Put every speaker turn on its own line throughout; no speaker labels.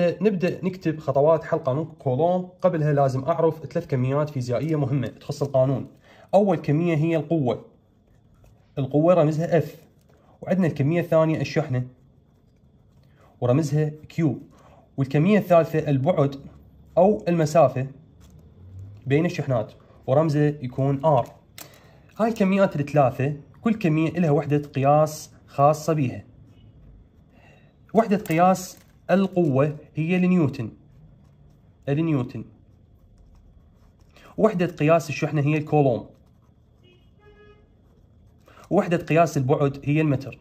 نبدا نكتب خطوات حل قانون كولوم قبلها لازم اعرف ثلاث كميات فيزيائيه مهمه تخص القانون اول كميه هي القوه القوه رمزها اف وعندنا الكميه الثانيه الشحنه ورمزها كيو والكميه الثالثه البعد او المسافه بين الشحنات ورمزه يكون ار هاي الكميات الثلاثه كل كميه لها وحده قياس خاصه بها وحده قياس القوة هي النيوتن النيوتن وحدة قياس الشحنة هي الكولوم وحدة قياس البعد هي المتر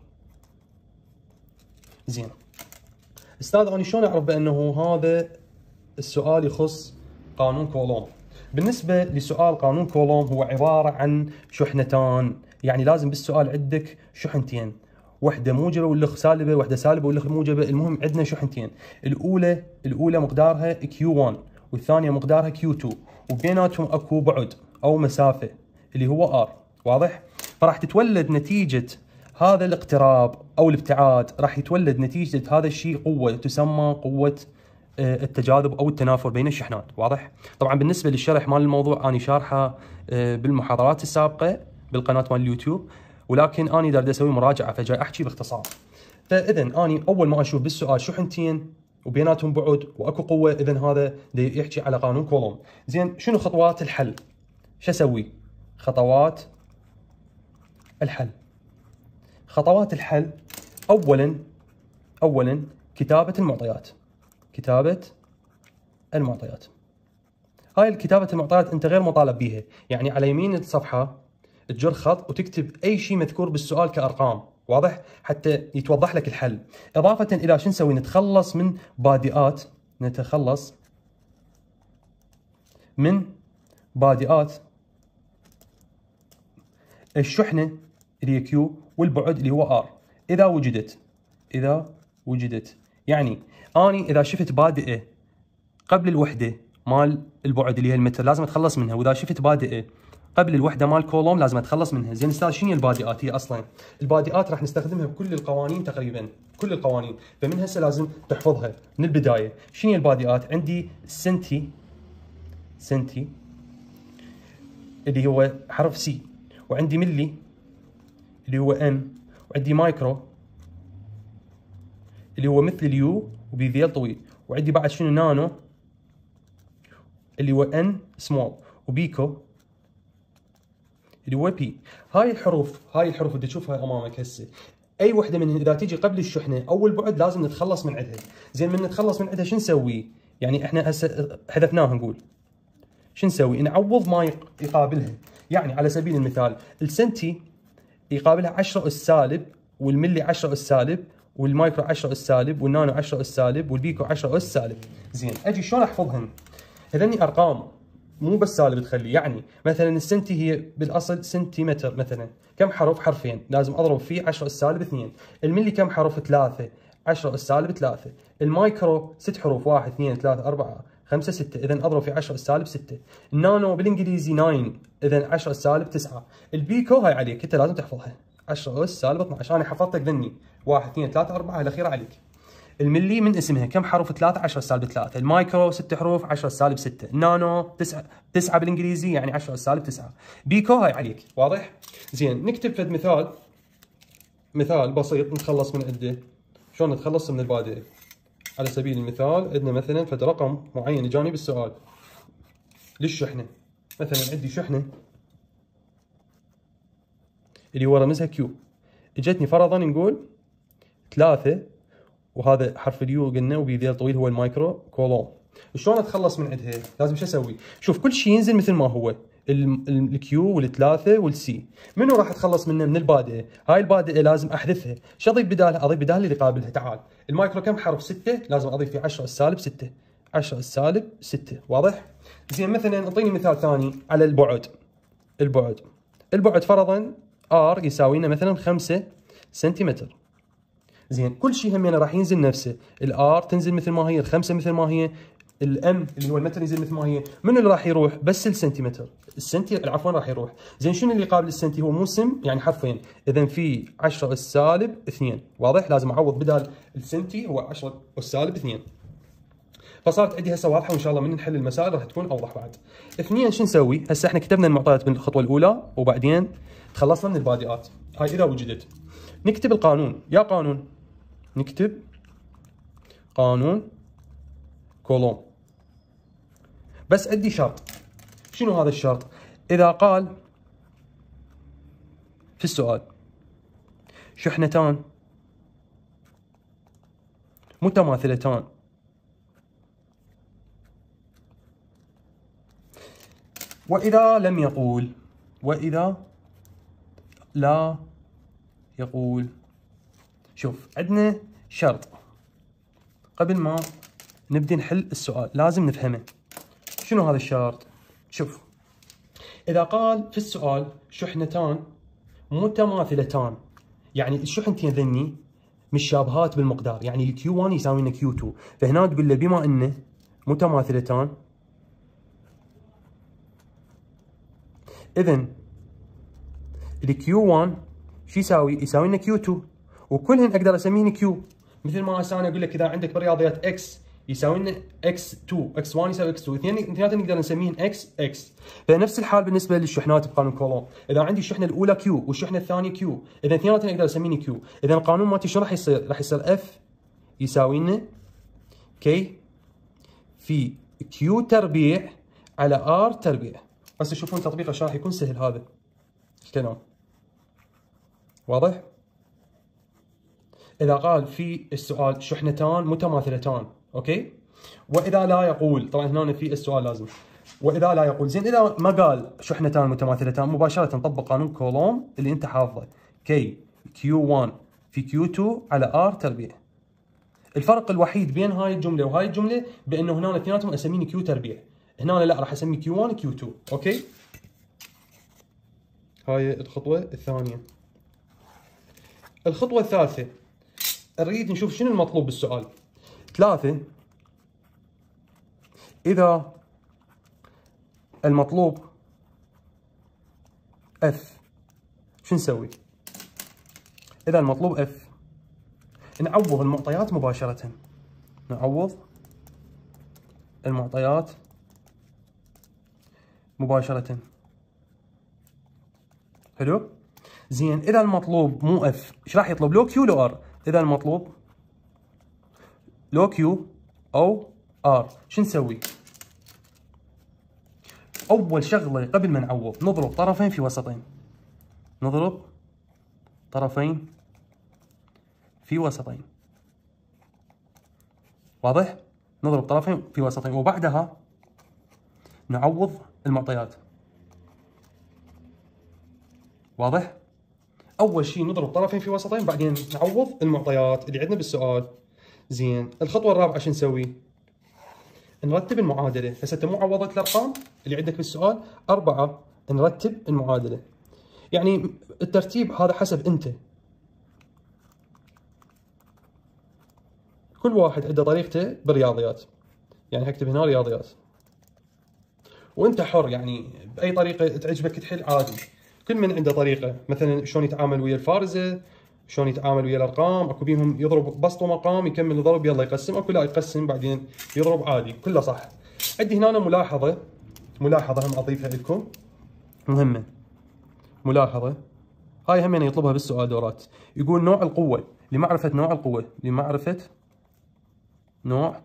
زين استاذ انا شلون اعرف بانه هذا السؤال يخص قانون كولوم بالنسبه لسؤال قانون كولوم هو عباره عن شحنتان يعني لازم بالسؤال عندك شحنتين وحده موجبه والاخ سالبه وحده سالبه والاخ موجبه المهم عندنا شحنتين الاولى الاولى مقدارها كيو 1 والثانيه مقدارها كيو 2 وبيناتهم اكو بعد او مسافه اللي هو ار واضح فراح تتولد نتيجه هذا الاقتراب او الابتعاد راح يتولد نتيجه هذا الشيء قوه تسمى قوه آه، التجاذب او التنافر بين الشحنات واضح طبعا بالنسبه للشرح مال الموضوع انا شارحه آه، بالمحاضرات السابقه بالقناه مال اليوتيوب ولكن اني دا اسوي مراجعه فجاي احكي باختصار فاذا اني اول ما اشوف بالسؤال شحنتين وبيناتهم بعد واكو قوه اذا هذا يحكي على قانون كولوم زين شنو خطوات الحل شو اسوي خطوات الحل خطوات الحل اولا اولا كتابه المعطيات كتابه المعطيات هاي الكتابة المعطيات انت غير مطالب بيها يعني على يمين الصفحة تجر خط وتكتب اي شيء مذكور بالسؤال كارقام واضح حتى يتوضح لك الحل اضافه الى شو نسوي نتخلص من بادئات نتخلص من بادئات الشحنه اللي هي كيو والبعد اللي هو ار اذا وجدت اذا وجدت يعني اني اذا شفت بادئه قبل الوحده مال البعد اللي هي المتر لازم اتخلص منها واذا شفت بادئه قبل الوحده مال كولوم لازم اتخلص منها زين استاذ شنو البادئات هي اصلا البادئات راح نستخدمها بكل القوانين تقريبا كل القوانين فمن هسه لازم تحفظها من البدايه شنو البادئات عندي سنتي سنتي اللي هو حرف سي وعندي ملي اللي هو ام وعندي مايكرو اللي هو مثل اليو وبذيل طويل وعندي بعد شنو نانو اللي هو ان سمول وبيكو اللي هو بي هاي الحروف هاي الحروف اللي تشوفها امامك هسه اي وحده منهن اذا تجي قبل الشحنه اول بعد لازم نتخلص من عندها زين من نتخلص من عندها شو نسوي يعني احنا هسه حذفناها نقول شو نسوي نعوض ما يقابلها يعني على سبيل المثال السنتي يقابلها 10 اس سالب والملي 10 اس سالب والمايكرو 10 اس سالب والنانو 10 اس سالب والبيكو 10 اس سالب زين اجي شلون احفظهم هذني ارقام مو بس سالب بتخلي يعني مثلا السنتي هي بالاصل سنتيمتر مثلا كم حرف حرفين لازم اضرب فيه 10 سالب 2 الملي كم حرف 3 10 سالب 3 المايكرو 6 حروف 1 2 3 4 5 6 اذا اضرب في 10 سالب 6 النانو بالانجليزي 9 اذا 10 سالب 9 البيكو هاي عليك انت لازم تحفظها 10 اس سالب 12 انا حفظتك ذني 1 2 3 4 الاخيره عليك الملي من اسمها كم حرف 3 10 سالب 3 المايكرو 6 حروف 10 سالب 6 نانو 9 9 بالانجليزي يعني 10 سالب 9 بيكو هاي عليك واضح زين نكتب فد مثال مثال بسيط نتخلص من عده شلون نتخلص من البادئ على سبيل المثال عندنا مثلا فد رقم معين اجاني بالسؤال للشحنه مثلا عندي شحنه اللي هو رمزها كيو اجتني فرضا نقول ثلاثة وهذا حرف اليو قلنا وبذيل طويل هو المايكرو كولوم شلون اتخلص من عندها لازم شو اسوي شوف كل شيء ينزل مثل ما هو الكيو والثلاثه والسي منو راح اتخلص منه من البادئه هاي البادئه لازم احذفها شو اضيف بدالها اضيف بدالها اللي قابلها تعال المايكرو كم حرف 6 لازم اضيف فيه 10 السالب 6 10 السالب 6 واضح زين مثلا اعطيني مثال ثاني على البعد البعد البعد فرضا ار يساوينا مثلا 5 سنتيمتر زين كل شيء هم يعني راح ينزل نفسه الار تنزل مثل ما هي الخمسه مثل ما هي الام اللي هو المتر ينزل مثل ما هي من اللي راح يروح بس السنتيمتر السنتي عفوا راح يروح زين شنو اللي قابل السنتي هو مو سم يعني حرفين اذا في 10 اس سالب 2 واضح لازم اعوض بدال السنتي هو 10 اس سالب 2 فصارت عندي هسه واضحه وان شاء الله من نحل المسائل راح تكون اوضح بعد. اثنين شو نسوي؟ هسه احنا كتبنا المعطيات بالخطوه الاولى وبعدين تخلصنا من البادئات، هاي اذا وجدت. نكتب القانون، يا قانون نكتب قانون كولوم بس عندي شرط شنو هذا الشرط اذا قال في السؤال شحنتان متماثلتان وإذا لم يقول وإذا لا يقول شوف عندنا شرط قبل ما نبدي نحل السؤال لازم نفهمه شنو هذا الشرط شوف اذا قال في السؤال شحنتان متماثلتان يعني الشحنتين ذني متشابهات بالمقدار يعني كيو 1 يساوي لنا كيو 2 فهنا تقول له بما انه متماثلتان اذا الكيو 1 شو يساوي؟ يساوي لنا كيو 2 وكلهن اقدر اسميهن كيو مثل ما هسه انا اقول لك اذا عندك بالرياضيات اكس يساوي لنا اكس 2 اكس 1 يساوي اكس 2 اثنين اثنيناتهم نقدر نسميهم اكس اكس. فنفس الحال بالنسبه للشحنات بقانون كولوم اذا عندي الشحنه الاولى كيو والشحنه الثانيه كيو، اذا اثنيناتهم اقدر اسميهم كيو، اذا القانون مالتي شنو راح يصير؟ راح يصير اف يساوي لنا كي في كيو تربيع على ار تربيع هسه شوفون تطبيقه عشان راح يكون سهل هذا الكلام واضح؟ إذا قال في السؤال شحنتان متماثلتان أوكي وإذا لا يقول طبعا هنا في السؤال لازم وإذا لا يقول زين إذا ما قال شحنتان متماثلتان مباشرة طبق قانون كولوم اللي أنت حافظه كي كيو 1 في كيو 2 على ار تربيع الفرق الوحيد بين هاي الجمله وهاي الجمله بانه هنا اثنيناتهم اسميني كيو تربيع هنا لا راح اسميه كيو 1 كيو 2 اوكي هاي الخطوه الثانيه الخطوه الثالثه نريد نشوف شنو المطلوب بالسؤال ثلاثة إذا المطلوب اف شو نسوي؟ اذا المطلوب اف نعوض المعطيات مباشرة نعوض المعطيات مباشرة حلو؟ زين اذا المطلوب مو اف ايش راح يطلب لو Q لو R؟ إذا المطلوب لو كيو أو آر شو نسوي؟ أول شغلة قبل ما نعوض نضرب طرفين في وسطين نضرب طرفين في وسطين واضح؟ نضرب طرفين في وسطين وبعدها نعوض المعطيات واضح؟ اول شيء نضرب طرفين في وسطين بعدين نعوض المعطيات اللي عندنا بالسؤال زين الخطوه الرابعه شو نسوي نرتب المعادله هسه انت مو عوضت الارقام اللي عندك بالسؤال اربعه نرتب المعادله يعني الترتيب هذا حسب انت كل واحد عنده طريقته بالرياضيات يعني هكتب هنا رياضيات وانت حر يعني باي طريقه تعجبك تحل عادي كل من عنده طريقه مثلا شلون يتعامل ويا الفارزه شلون يتعامل ويا الارقام اكو بيهم يضرب بسطه مقام يكمل الضرب يلا يقسم اكو لا يقسم بعدين يضرب عادي كله صح عندي هنا ملاحظه ملاحظه هم اضيفها لكم مهمه ملاحظه هاي هم يعني يطلبها بالسؤال دورات يقول نوع القوه لمعرفه نوع القوه لمعرفه نوع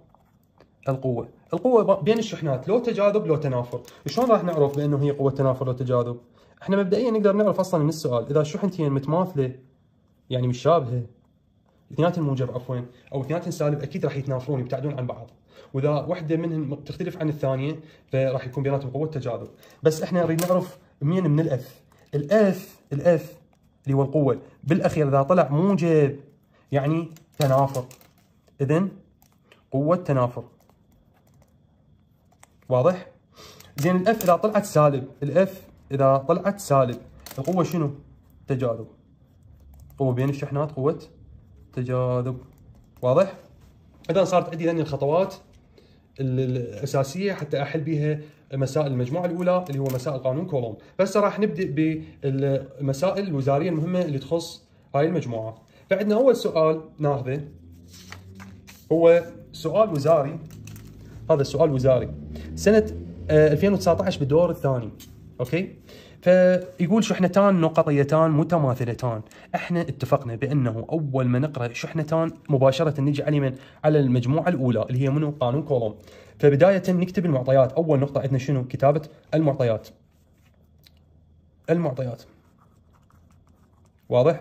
القوه القوه بين الشحنات لو تجاذب لو تنافر شلون راح نعرف بانه هي قوه تنافر لو تجاذب احنا مبدئيا نقدر نعرف اصلا من السؤال اذا الشحنتين يعني متماثله يعني متشابهه اثنيناتهم موجب عفوا او اثنيناتهم سالب اكيد راح يتنافرون يبتعدون عن بعض واذا واحده منهم تختلف عن الثانيه فراح يكون بيناتهم قوه تجاذب بس احنا نريد نعرف مين من الاف الاف الاف اللي هو القوه بالاخير اذا طلع موجب يعني تنافر اذا قوه تنافر واضح زين الاف اذا طلعت سالب الاف اذا طلعت سالب القوه شنو تجاذب قوه بين الشحنات قوه تجاذب واضح اذا صارت عندي هذه الخطوات الاساسيه حتى احل بها مسائل المجموعه الاولى اللي هو مسائل قانون كولوم بس راح نبدا بالمسائل الوزاريه المهمه اللي تخص هاي المجموعه فعندنا اول سؤال ناخذه هو سؤال وزاري هذا السؤال وزاري سنه 2019 آه، بالدور الثاني اوكي فيقول شحنتان نقطيتان متماثلتان احنا اتفقنا بانه اول ما نقرا شحنتان مباشره نجي على من على المجموعه الاولى اللي هي منو قانون كولوم فبدايه نكتب المعطيات اول نقطه عندنا شنو كتابه المعطيات المعطيات واضح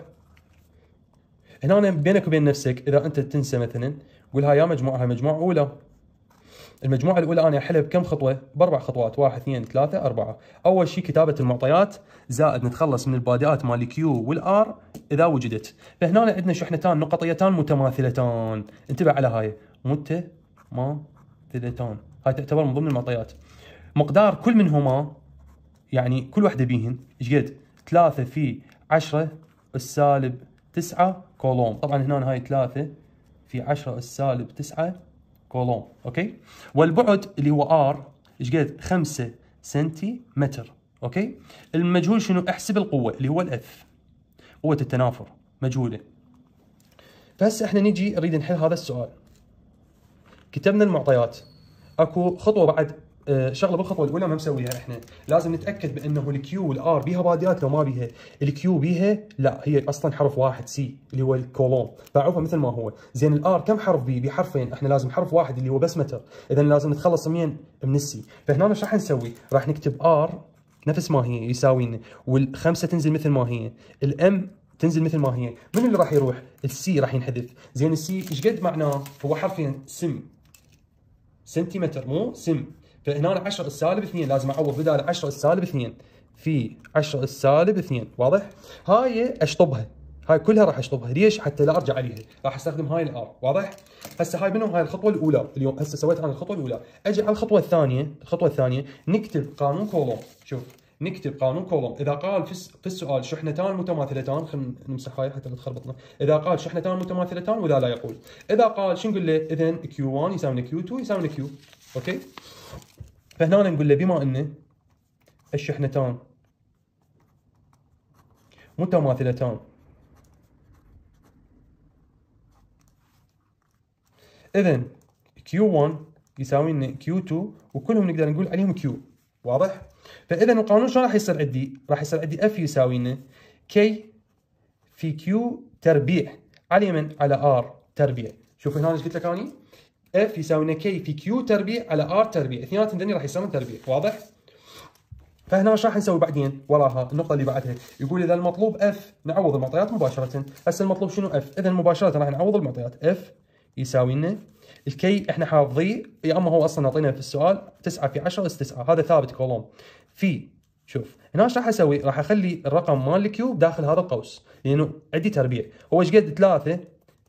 هنا بينك وبين نفسك اذا انت تنسى مثلا قولها يا مجموعه مجموعه اولى المجموعه الاولى انا احلها بكم خطوه؟ باربع خطوات واحد اثنين ثلاثه اربعه. اول شيء كتابه المعطيات زائد نتخلص من البادئات مال الكيو والار اذا وجدت. فهنا عندنا شحنتان نقطيتان متماثلتان. انتبه على هاي متماثلتان. هاي تعتبر من ضمن المعطيات. مقدار كل منهما يعني كل واحده بيهن ايش قد؟ 3 في 10 السالب 9 كولوم، طبعا هنا هاي 3 في 10 السالب 9 كولوم اوكي والبعد اللي هو ار ايش قد 5 سنتيمتر اوكي المجهول شنو احسب القوه اللي هو الاف قوه التنافر مجهوله فهسه احنا نجي نريد نحل هذا السؤال كتبنا المعطيات اكو خطوه بعد آه، شغله بالخطوه الاولى ما مسويها احنا لازم نتاكد بانه الكيو والار بيها باديات لو ما بيها الكيو بيها لا هي اصلا حرف واحد سي اللي هو الكولون ضعوها مثل ما هو زين الار كم حرف بي بحرفين احنا لازم حرف واحد اللي هو بس متر اذا لازم نتخلص من من السي فهنا ايش راح نسوي راح نكتب ار نفس ما هي يساوي والخمسه تنزل مثل ما هي الام تنزل مثل ما هي من اللي راح يروح السي راح ينحذف زين السي ايش قد معناه هو حرفين سم سنتيمتر مو سم فهنا 10 السالب 2 لازم اعوض بدال 10 السالب 2 في 10 السالب 2 واضح؟ هاي اشطبها هاي كلها راح اشطبها ليش؟ حتى لا ارجع عليها راح استخدم هاي الار واضح؟ هسه هاي منو هاي الخطوه الاولى اليوم هسه سويت انا الخطوه الاولى اجي على الخطوه الثانيه الخطوه الثانيه نكتب قانون كولوم شوف نكتب قانون كولوم اذا قال في السؤال شحنتان متماثلتان خلينا نمسح هاي حتى لا تخربطنا اذا قال شحنتان متماثلتان ولا لا يقول اذا قال شو نقول له اذا كيو 1 يساوي كيو 2 يساوي كيو اوكي فهنا نقول له بما ان الشحنتان متماثلتان اذا Q1 يساوي لنا Q2 وكلهم نقدر نقول عليهم Q واضح؟ فاذا القانون شلون راح يصير عندي؟ راح يصير عندي F يساوي لنا K في Q تربيع على من؟ على R تربيع شوف هنا ايش قلت لك اني؟ اف يساوي كي في كيو تربيع على ار تربيع اثنيناتهم ذني راح يساوون تربيع واضح؟ فهنا ايش راح نسوي بعدين وراها النقطه اللي بعدها يقول اذا المطلوب اف نعوض المعطيات مباشره هسه المطلوب شنو اف اذا مباشره راح نعوض المعطيات اف يساوي لنا الكي احنا حافظيه يا اما هو اصلا اعطينا في السؤال 9 في 10 اس 9 هذا ثابت كولوم في شوف هنا ايش راح اسوي؟ راح اخلي الرقم مال الكيو داخل هذا القوس لانه عندي تربيع هو ايش قد 3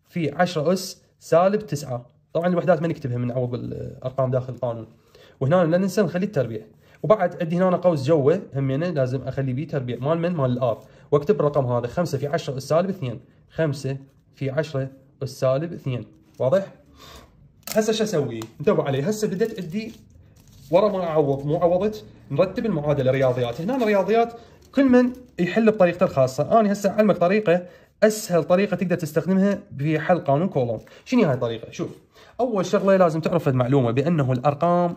في 10 اس سالب 9 طبعا الوحدات ما نكتبها من عوض الارقام داخل القانون وهنا لا ننسى نخلي التربيع وبعد عندي هنا قوس جوه همينه يعني لازم اخلي بيه تربيع مال من مال الار واكتب الرقم هذا 5 في 10 سالب 2 5 في 10 سالب 2 واضح هسه شو اسوي انتبهوا علي هسه بدت عندي ورا ما اعوض مو عوضت نرتب المعادله رياضيات هنا الرياضيات كل من يحل بطريقته الخاصه انا هسه اعلمك طريقه اسهل طريقه تقدر تستخدمها في حل قانون كولوم شنو هاي الطريقه شوف اول شغله لازم تعرف المعلومه بانه الارقام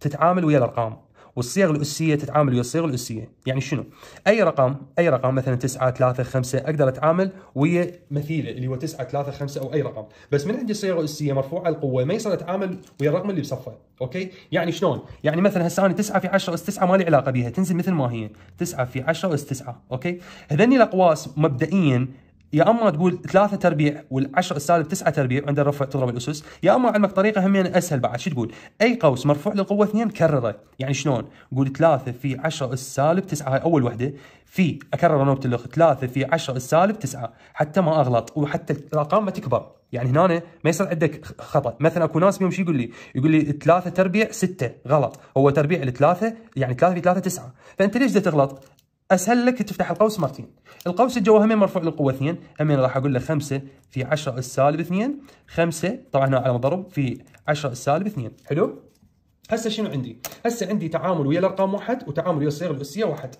تتعامل ويا الارقام والصيغ الاسيه تتعامل ويا الصيغ الاسيه، يعني شنو؟ اي رقم اي رقم مثلا 9 3 5 اقدر اتعامل ويا مثيله اللي هو 9 3 5 او اي رقم، بس من عندي صيغه اسيه مرفوعه القوه ما يصير اتعامل ويا الرقم اللي بصفه، اوكي؟ يعني شلون؟ يعني مثلا هسه انا 9 في 10 اس 9 ما لي علاقه بها، تنزل مثل ما هي، 9 في 10 اس 9 اوكي؟ هذني الاقواس مبدئيا يا اما تقول ثلاثة تربيع والعشر السالب تسعة تربيع عند الرفع تضرب الاسس يا اما علمك طريقه همين اسهل بعد شو تقول اي قوس مرفوع للقوه 2 كرره يعني شلون قول ثلاثه في عشر السالب تسعه هاي اول وحده في اكرر نوبه الاخ ثلاثه في عشر السالب تسعه حتى ما اغلط وحتى الارقام ما تكبر يعني هنا ما يصير عندك خطا مثلا اكو ناس بيوم شو يقول لي يقول لي 3 تربيع 6 غلط هو تربيع الثلاثه يعني 3 في 3 9 فانت ليش تغلط اسهل لك تفتح القوس مرتين القوس الجوه همين مرفوع للقوه 2 همين راح اقول له 5 في 10 السالب 2 5 طبعا هنا على مضرب في 10 السالب 2 حلو هسه شنو عندي هسه عندي تعامل ويا الارقام واحد وتعامل ويا الصيغ الاسيه واحد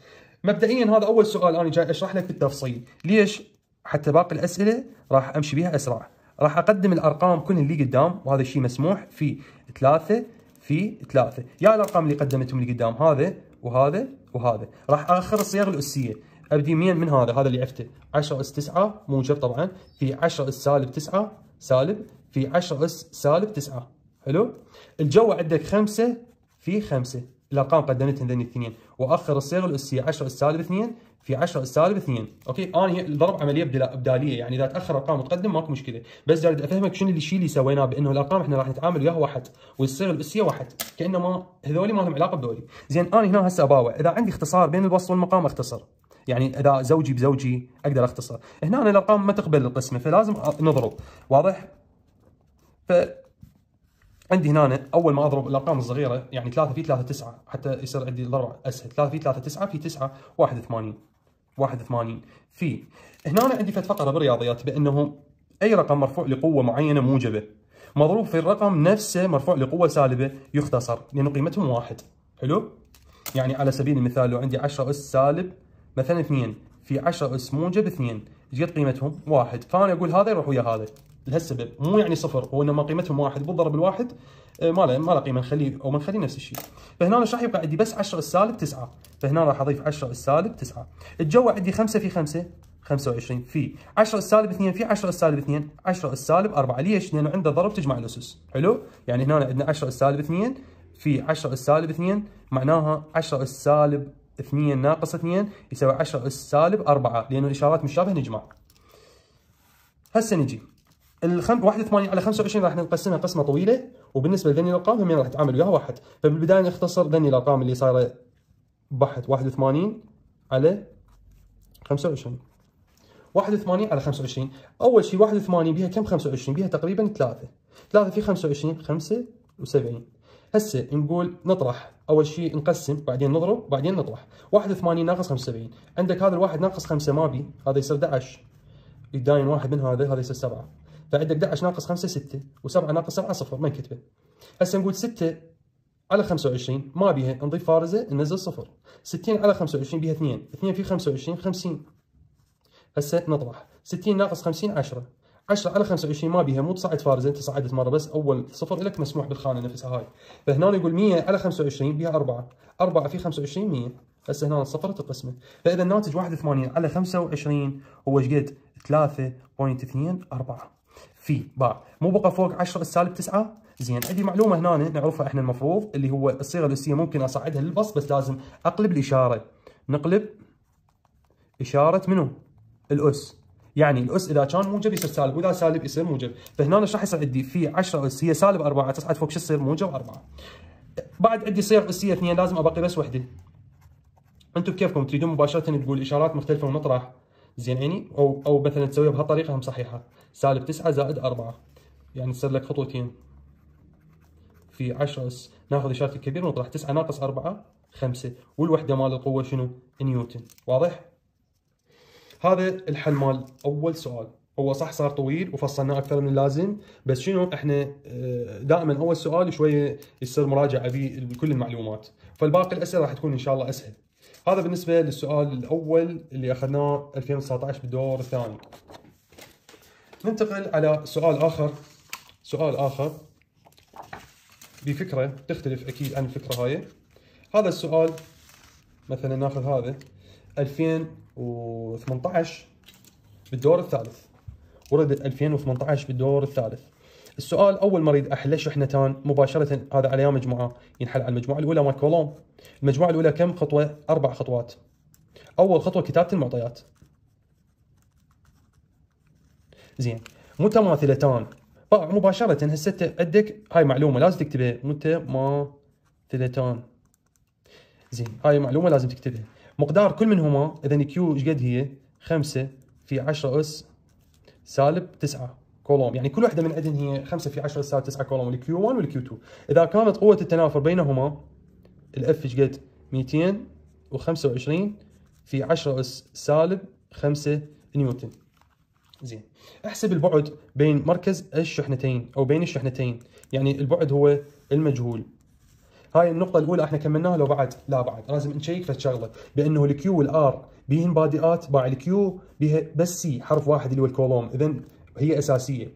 مبدئيا هذا اول سؤال انا جاي اشرح لك بالتفصيل ليش حتى باقي الاسئله راح امشي بها اسرع راح اقدم الارقام كل اللي قدام وهذا الشيء مسموح في 3 في 3 يا الارقام اللي قدمتهم اللي قدام هذا وهذا وهذا راح اخر الصيغ الاسيه ابدي يمين من هذا هذا اللي عفته 10 اس 9 موجب طبعا في 10 اس سالب 9 سالب في 10 اس سالب 9 حلو الجو عندك 5 في 5 الارقام قدمتها ذني الاثنين واخر الصيغه الاسيه 10 اس سالب 2 في 10 سالب 2 اوكي انا الضرب عمليه ابداليه يعني اذا تاخر ارقام متقدم ماكو مشكله بس اريد افهمك شنو الشيء اللي سويناه بانه الارقام احنا راح نتعامل وياها واحد والصيغه الاسيه واحد كانما هذولي ما لهم علاقه بذولي زين انا هنا هسه اباوع اذا عندي اختصار بين الوصف والمقام اختصر يعني اذا زوجي بزوجي اقدر اختصر هنا أنا الارقام ما تقبل القسمه فلازم نضرب واضح ف عندي هنا اول ما اضرب الارقام الصغيره يعني 3 في 3 9 حتى يصير عندي الضرب اسهل 3 في 3 9 في 9 81 81 في هنا أنا عندي فقره بالرياضيات بانه اي رقم مرفوع لقوه معينه موجبه مضروب في الرقم نفسه مرفوع لقوه سالبه يختصر لان قيمتهم واحد حلو يعني على سبيل المثال لو عندي 10 اس سالب مثلا 2 في 10 اس موجب 2 ايش قد قيمتهم؟ واحد فانا اقول هذا يروح ويا هذا لهالسبب مو يعني صفر هو انما قيمتهم واحد بالضرب الواحد إيه، ما له ما له قيمه نخليه او ما نخليه نفس الشيء فهنا ايش راح يبقى عندي بس 10 السالب 9 فهنا راح اضيف 10 السالب 9 الجو عندي 5 في 5 25 في 10 السالب 2 في 10 السالب 2 10 السالب 4 ليش؟ لانه عنده ضرب تجمع الاسس حلو؟ يعني هنا عندنا 10 السالب 2 في 10 السالب 2 معناها 10 السالب 2 ناقص 2 يساوي 10 السالب 4 لانه الاشارات مشابهه نجمع هسه نجي ال 81 على 25 راح نقسمها قسمه طويله وبالنسبه لذني الارقام هم راح نتعامل وياها واحد فبالبدايه نختصر ذني الارقام اللي صايره بحث 81 على 25 81 على 25 اول شيء 81 بيها كم 25 بيها تقريبا 3 3 في 25 75 هسه نقول نطرح اول شيء نقسم بعدين نضرب بعدين نطرح 81 ناقص 75 عندك هذا الواحد ناقص 5 ما بي هذا يصير 11 يداين واحد من هذا هذا يصير 7 فعندك 11 ناقص 5 6 و7 ناقص 7 صفر ما ينكتبه. هسه نقول 6 على 25 ما بيها نضيف فارزه ننزل صفر 60 على 25 بيها 2 2 في 25 50 هسه نطرح 60 ناقص 50 10 10 على 25 ما بيها مو تصعد فارزه انت صعدت مره بس اول صفر لك مسموح بالخانه نفسها هاي فهنا يقول 100 على 25 بيها 4 4 في 25 100 هسه هنا الصفر تقسمه فاذا الناتج 81 على 25 هو ايش قد 3.24 في باع مو بقى فوق 10 السالب 9 زين عندي معلومه هنا نعرفها احنا المفروض اللي هو الصيغه الاسيه ممكن اصعدها للبسط بس لازم اقلب الاشاره نقلب اشاره منو الاس يعني الاس اذا كان موجب يصير سالب واذا سالب يصير موجب فهنا ايش راح يصير عندي في 10 اس هي سالب 4 تصعد فوق شو تصير موجب 4 بعد عندي صيغ اسيه اثنين لازم ابقي بس وحده انتم بكيفكم تريدون مباشره تقول اشارات مختلفه ونطرح زين عيني او او مثلا تسويها بهالطريقه هم صحيحه سالب 9 زائد 4 يعني تصير لك خطوتين في 10 اس ناخذ اشاره الكبير ونطرح 9 ناقص 4 5 والوحده مال القوه شنو؟ نيوتن واضح؟ هذا الحل مال اول سؤال هو صح صار طويل وفصلناه اكثر من اللازم بس شنو احنا آه، دائما اول سؤال شويه يصير مراجعه بكل المعلومات فالباقي الاسئله راح تكون ان شاء الله اسهل هذا بالنسبه للسؤال الاول اللي اخذناه 2019 بالدور الثاني ننتقل على سؤال اخر سؤال اخر بفكره تختلف اكيد عن الفكره هاي هذا السؤال مثلا ناخذ هذا 2018 بالدور الثالث وردت 2018 بالدور الثالث السؤال اول ما اريد احله شحنتان مباشره هذا على مجموعه ينحل على المجموعه الاولى مال كولوم المجموعه الاولى كم خطوه اربع خطوات اول خطوه كتابه المعطيات زين متماثلتان طبعا مباشره هسه عندك هاي معلومه لازم تكتبها متماثلتان زين هاي معلومه لازم تكتبها مقدار كل منهما اذا كيو ايش قد هي 5 في 10 اس سالب 9 كولوم يعني كل وحده من عندهن هي 5 في 10 سالب 9 كولوم الكيو 1 والكيو 2 اذا كانت قوه التنافر بينهما الاف ايش قد 225 في 10 اس سالب 5 نيوتن زين احسب البعد بين مركز الشحنتين او بين الشحنتين يعني البعد هو المجهول هاي النقطة الأولى احنا كملناها لو بعد لا بعد لازم نشيك في الشغله بأنه الكيو والآر بيهن بادئات باع الكيو بها بس سي حرف واحد اللي هو الكولوم إذا هي اساسيه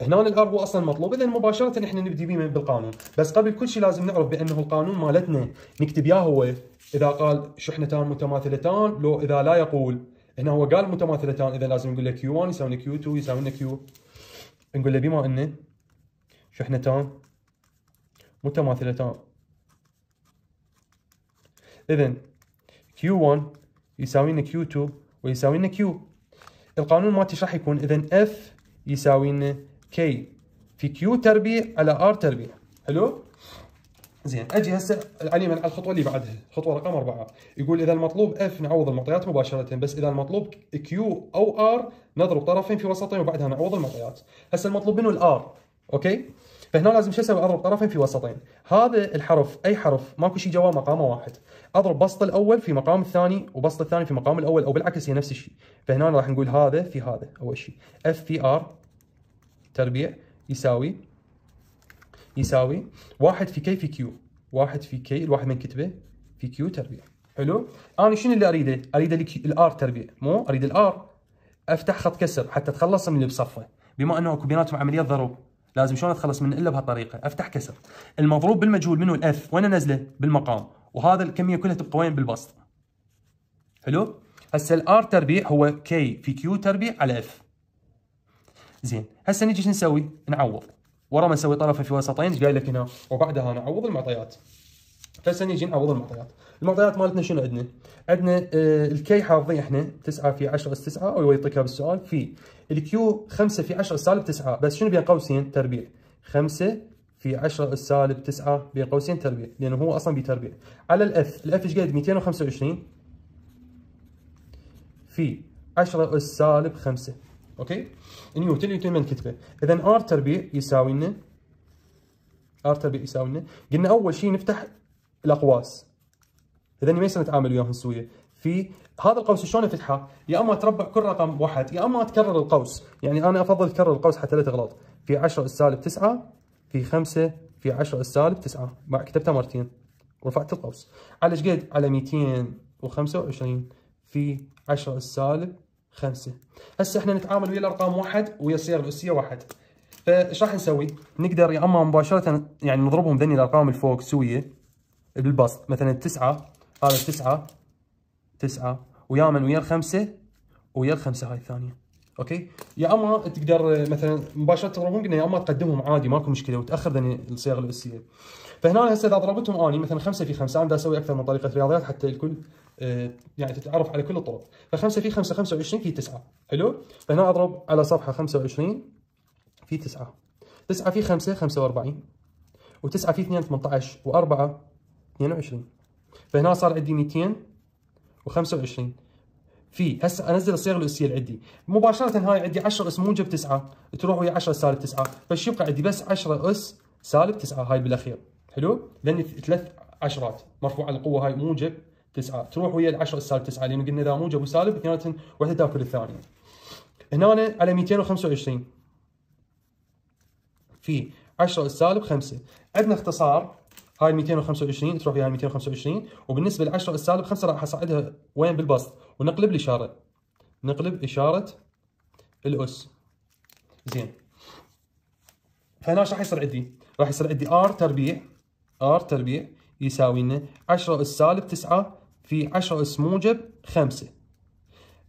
هنا الار هو اصلا مطلوب اذا مباشره احنا نبدي به بالقانون بس قبل كل شيء لازم نعرف بانه القانون مالتنا نكتب يا هو اذا قال شحنتان متماثلتان لو اذا لا يقول هنا هو قال متماثلتان اذا لازم نقول له كيو 1 يساوي كيو 2 يساوي كيو نقول له بما انه شحنتان متماثلتان اذا كيو 1 يساوي كيو 2 ويساوي كيو القانون مالتي راح يكون اذا اف يساوي لنا كي في كيو تربيع على ار تربيع حلو زين اجي هسه علي من الخطوه اللي بعدها الخطوه رقم أربعة يقول اذا المطلوب اف نعوض المعطيات مباشره بس اذا المطلوب كيو او ار نضرب طرفين في وسطين وبعدها نعوض المعطيات هسه المطلوب منه الار اوكي فهنا لازم شو اسوي اضرب طرفين في وسطين هذا الحرف اي حرف ماكو شيء جواه مقامه واحد اضرب بسط الاول في مقام الثاني وبسط الثاني في مقام الاول او بالعكس هي نفس الشيء فهنا راح نقول هذا في هذا اول شيء اف في ار تربيع يساوي يساوي واحد في كي في كيو واحد في كي الواحد من كتبه في كيو تربيع حلو انا شنو اللي اريده اريده الار تربيع مو اريد الار افتح خط كسر حتى تخلص من اللي بصفه بما انه اكو بيناتهم عمليه ضرب لازم شلون اتخلص منه الا بهالطريقه افتح كسر المضروب بالمجهول منه الاف وين نزله بالمقام وهذا الكميه كلها تبقى وين بالبسط حلو هسه الار تربيع هو كي في كيو تربيع على اف زين هسه نجي شو نسوي نعوض ورا ما نسوي طرفه في وسطين قايل لك هنا وبعدها نعوض المعطيات نجي نعوض المعطيات المعطيات مالتنا شنو عندنا عندنا آه، الكي حافظين احنا 9 في 10 اس 9 او يعطيكها بالسؤال في الكيو 5 في 10 سالب 9 بس شنو بين قوسين تربيع 5 في 10 سالب 9 بين قوسين تربيع لانه هو اصلا بتربيع على الاف الاف ايش قد 225 في 10 اس سالب 5 اوكي نيوتن نيوتن من كتبه اذا ار تربيع يساوي لنا ار تربيع يساوي لنا قلنا اول شيء نفتح الاقواس اذا ما يصير نتعامل وياهم سوية في هذا القوس شلون افتحه؟ يا اما تربع كل رقم واحد يا اما تكرر القوس، يعني انا افضل اكرر القوس حتى لا تغلط. في 10 السالب 9 في 5 في 10 السالب 9 مع كتبتها مرتين ورفعت القوس. على ايش قد؟ على 225 في 10 السالب 5. هسه احنا نتعامل ويا الارقام واحد ويا الصيغ الاسيه واحد. فايش راح نسوي؟ نقدر يا اما مباشره يعني نضربهم ذني الارقام الفوق سويه بالبسط مثلا التسعه هذا التسعه تسعه ويا من ويا الخمسه ويا الخمسه هاي الثانيه اوكي يا اما تقدر مثلا مباشره تضربهم قلنا يا اما تقدمهم عادي ماكو مشكله وتاخر ذني الصيغ الاساسيه فهنا هسه اذا ضربتهم اني مثلا 5 في 5 انا بدي اسوي اكثر من طريقه رياضيات حتى الكل آه، يعني تتعرف على كل الطرق ف5 في 5 25 في 9 حلو فهنا اضرب على صفحه 25 في 9 9 في 5 45 و9 في 2 18 و4 22 فهنا صار عندي 225 في هسه انزل الصيغه الاسيه عندي مباشره هاي عندي 10 اس موجب 9 تروح ويا 10 سالب 9 فش يبقى عندي بس 10 اس سالب 9 هاي بالاخير حلو لان ثلاث عشرات مرفوع على القوه هاي موجب 9 تروح ويا ال 10 اس سالب 9 لان قلنا اذا موجب وسالب اثنيناتهم وحده تاكل الثانيه هنا أنا على 225 في 10 اس سالب 5 عندنا اختصار هاي 225 تروح وياها 225 وبالنسبه ل 10 السالب 5 راح اصعدها وين بالبسط ونقلب الاشاره نقلب اشاره الاس زين فهنا راح يصير عندي؟ راح يصير عندي ار تربيع ار تربيع يساوي لنا 10 اس سالب 9 في 10 اس موجب 5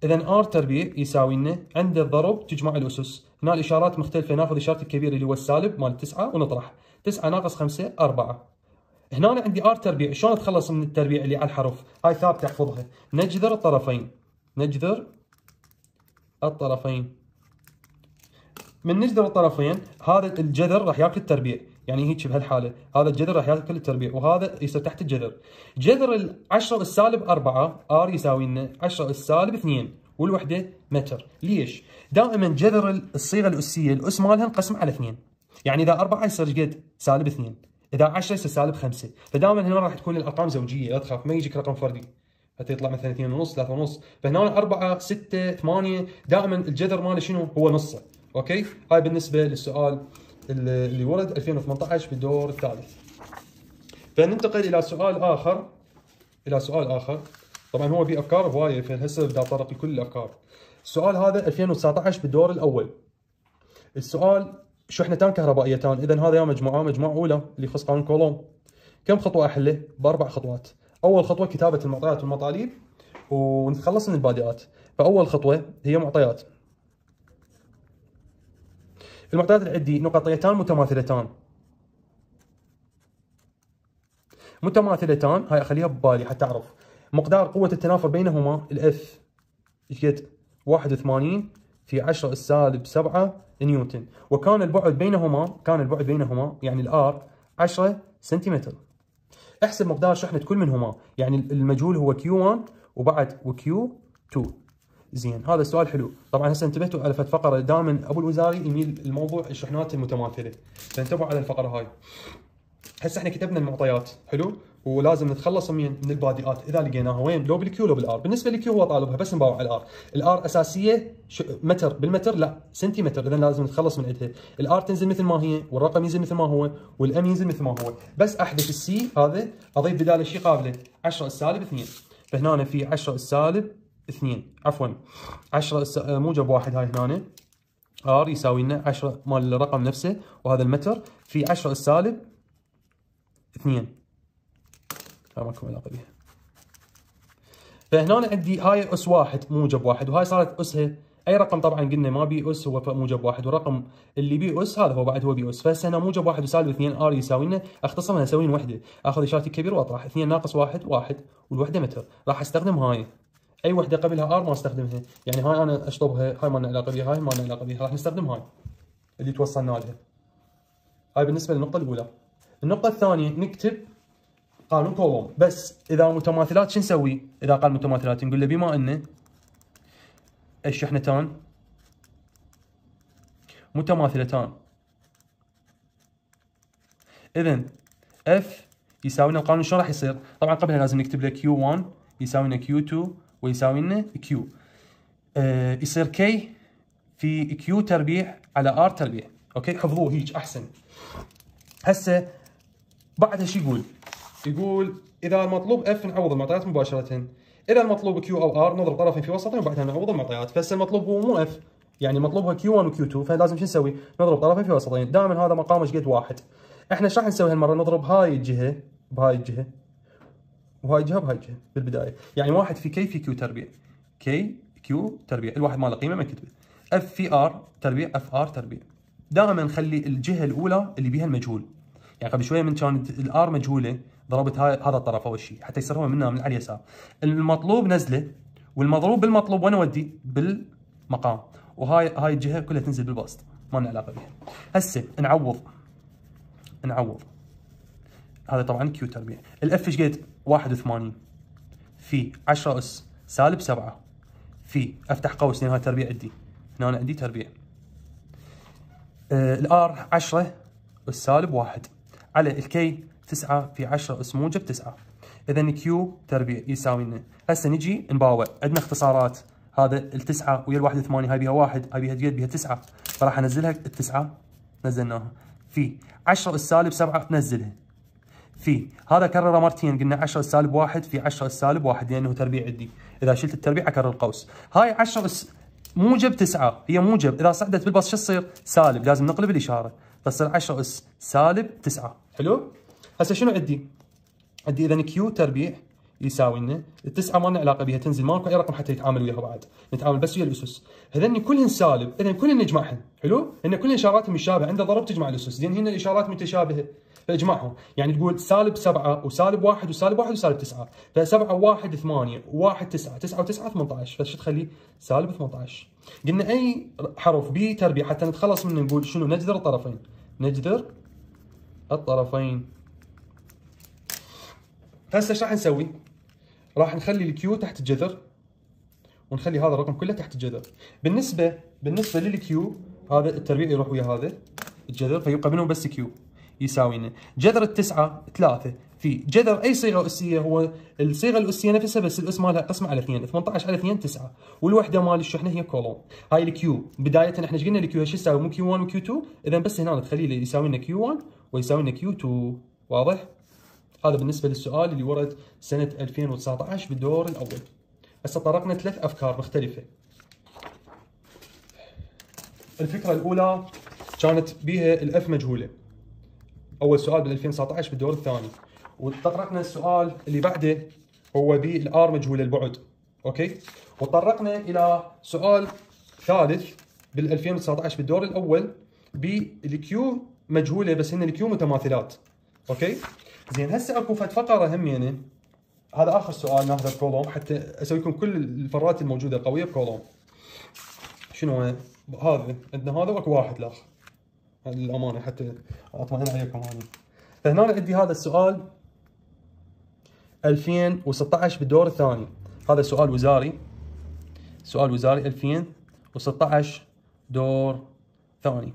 اذا ار تربيع يساوي لنا عند الضرب تجمع الاسس هنا الاشارات مختلفه ناخذ اشاره الكبير اللي هو السالب مال 9 ونطرح 9 ناقص 5 4 هنا أنا عندي ار تربيع شلون اتخلص من التربيع اللي على الحرف هاي ثابت احفظها نجذر الطرفين نجذر الطرفين من نجذر الطرفين هذا الجذر راح ياكل التربيع يعني هيك بهالحاله هذا الجذر راح ياكل التربيع وهذا يصير تحت الجذر جذر ال10 السالب 4 ار يساوي لنا 10 السالب 2 والوحده متر ليش دائما جذر الصيغه الاسيه الاس مالها انقسم على 2 يعني اذا 4 يصير قد سالب 2 اذا 10 سالب 5 فدائما هنا راح تكون الارقام زوجيه لا تخاف ما يجيك رقم فردي حتى يطلع مثلا 2 ونص 3 ونص فهنا 4 6 8 دائما الجذر ماله شنو هو نصه اوكي هاي بالنسبه للسؤال اللي ورد 2018 بالدور الثالث فننتقل الى سؤال اخر الى سؤال اخر طبعا هو في افكار هوايه فهسه بدي اطرق لكل الافكار السؤال هذا 2019 بالدور الاول السؤال شحنتان كهربائيتان اذا هذا يا مجموعه مجموعه اولى اللي يخص قانون كولوم كم خطوه احله؟ باربع خطوات اول خطوه كتابه المعطيات والمطالب ونتخلص من البادئات فاول خطوه هي معطيات المعطيات اللي عندي نقطيتان متماثلتان متماثلتان هاي اخليها ببالي حتى اعرف مقدار قوه التنافر بينهما الاف ايش قد 81 في 10 السالب سالب 7 نيوتن وكان البعد بينهما كان البعد بينهما يعني الار 10 سنتيمتر احسب مقدار شحنة كل منهما يعني المجهول هو كيو 1 وبعد وكيو 2 زين هذا السؤال حلو طبعا هسه انتبهتوا على فقره دائما ابو الوزاري يميل الموضوع الشحنات المتماثله فانتبهوا على الفقره هاي هسه احنا كتبنا المعطيات حلو ولازم نتخلص من من البادئات اذا لقيناها وين لو بالكيو لو بالار بالنسبه للكيو هو طالبها بس نباوع على الار الار اساسيه متر بالمتر لا سنتيمتر اذا لازم نتخلص من عندها الار تنزل مثل ما هي والرقم ينزل مثل ما هو والام ينزل مثل ما هو بس احذف السي هذا اضيف بداله شيء قابله 10 السالب 2 فهنا في 10 السالب 2 عفوا 10 الس... آه، موجب واحد هاي هنا ار يساوي لنا 10 مال الرقم نفسه وهذا المتر في 10 السالب 2 علاقه بها. فهنا عندي هاي أس واحد موجب واحد وهاي صارت أسها أي رقم طبعا قلنا ما بي أس هو موجب واحد ورقم اللي بي أس هذا هو بعد هو بي أس فهسه هنا موجب واحد وسالب اثنين آر يساوي لنا أختصرها أسوي وحدة أخذ إشارتي الكبير وأطرح اثنين ناقص واحد واحد والوحدة متر راح أستخدم هاي اي وحده قبلها ار ما استخدمها يعني هاي انا اشطبها هاي ما لنا علاقه بها هاي ما لنا علاقه بها راح نستخدم هاي اللي توصلنا لها هاي بالنسبه للنقطه الاولى النقطه الثانيه نكتب قانون كولوم بس اذا متماثلات شو نسوي؟ اذا قال متماثلات نقول له بما ان الشحنتان متماثلتان اذا اف يساوي لنا القانون شو راح يصير؟ طبعا قبلها لازم نكتب له كيو 1 يساوي لنا كيو 2 ويساوي لنا كيو آه، يصير كي في كيو تربيع على ار تربيع اوكي حفظوه هيج احسن هسه بعد شو يقول؟ يقول اذا المطلوب اف نعوض المعطيات مباشره اذا المطلوب كيو او ار نضرب طرفين في وسطين وبعدها نعوض المعطيات فهسه المطلوب هو مو اف يعني مطلوبها كيو 1 وكيو 2 فلازم شو نسوي؟ نضرب طرفين في وسطين دائما هذا مقامه ايش قد واحد احنا ايش راح نسوي هالمره؟ نضرب هاي الجهه بهاي الجهه وهاي الجهه بهاي الجهه بالبدايه يعني واحد في كي في كيو تربيع كي كيو تربيع الواحد ما له قيمه ما كتبه اف في ار تربيع اف ار تربيع دائما نخلي الجهه الاولى اللي بيها المجهول يعني قبل شويه من كانت الار مجهوله ضربت هذا الطرف اول شيء حتى يصير هو منها من على اليسار المطلوب نزله والمضروب بالمطلوب وين اودي بالمقام وهاي هاي الجهه كلها تنزل بالبسط ما لنا علاقه بها هسه نعوض نعوض هذا طبعا كيو تربيع الاف ايش قد 81 في 10 اس سالب 7 في افتح قوس لان هاي تربيع عندي هنا انا عندي تربيع آه، الار 10 اس سالب 1 على الكي 9 في 10 اس موجب 9 اذا كيو تربيع يساوي لنا هسه نجي نباوع عندنا اختصارات هذا التسعة ويا الواحد ثمانية هاي بيها واحد هاي بيها قد بيها تسعة فراح انزلها التسعة نزلناها في 10 السالب 7 نزلها في هذا كرره مرتين قلنا 10 السالب 1 في 10 السالب 1 لانه تربيع عندي اذا شلت التربيع اكرر القوس هاي 10 اس... موجب 9 هي موجب اذا صعدت بالباص شو تصير سالب لازم نقلب الاشاره فتصير 10 اس سالب 9 حلو هسه شنو عندي؟ عندي اذا كيو تربيع يساوي لنا التسعه ما لنا علاقه بها تنزل ماكو اي رقم حتى يتعامل وياها بعد نتعامل بس ويا الاسس هذني كلهن سالب اذا كلهن نجمعهن حلو ان كلهن اشاراتهم مشابهه عند ضرب تجمع الاسس زين هنا الاشارات متشابهه فاجمعهم يعني تقول سالب سبعه وسالب واحد وسالب واحد وسالب تسعه فسبعه واحد ثمانيه واحد تسعه تسعه وتسعه 18 فشو تخلي سالب 18 قلنا اي حرف بي تربيع حتى نتخلص منه نقول شنو نجذر الطرفين نجذر الطرفين هسه ايش راح نسوي؟ راح نخلي الكيو تحت الجذر ونخلي هذا الرقم كله تحت الجذر بالنسبه بالنسبه للكيو هذا التربيع يروح ويا هذا الجذر فيبقى منهم بس كيو يساوينا جذر التسعة ثلاثة في جذر أي صيغة أسية هو الصيغة الأسية نفسها بس الأس مالها قسمة على اثنين 18 على اثنين تسعة والوحدة مال الشحنة هي كولوم هاي الكيو بداية احنا ايش قلنا الكيو ايش يساوي مو كيو 1 وكيو 2 إذا بس هنا تخلي يساوي لنا كيو 1 ويساوي لنا كيو 2 واضح؟ هذا بالنسبه للسؤال اللي ورد سنه 2019 بالدور الاول هسه طرقنا ثلاث افكار مختلفه الفكره الاولى كانت بها الاف مجهوله اول سؤال بال 2019 بالدور الثاني وطرقنا السؤال اللي بعده هو بالار مجهوله البعد اوكي وطرقنا الى سؤال ثالث بال 2019 بالدور الاول بالكيو مجهوله بس هن الكيو متماثلات اوكي زين هسه اكو فد فقره هم يعني هذا اخر سؤال ناخذه بكولوم حتى اسوي لكم كل الفرات الموجوده قويه بكولوم شنو هذا عندنا هذا واكو واحد الاخ للامانه حتى اطمئن عليكم انا فهنا عندي هذا السؤال 2016 بالدور الثاني هذا سؤال وزاري سؤال وزاري 2016 دور ثاني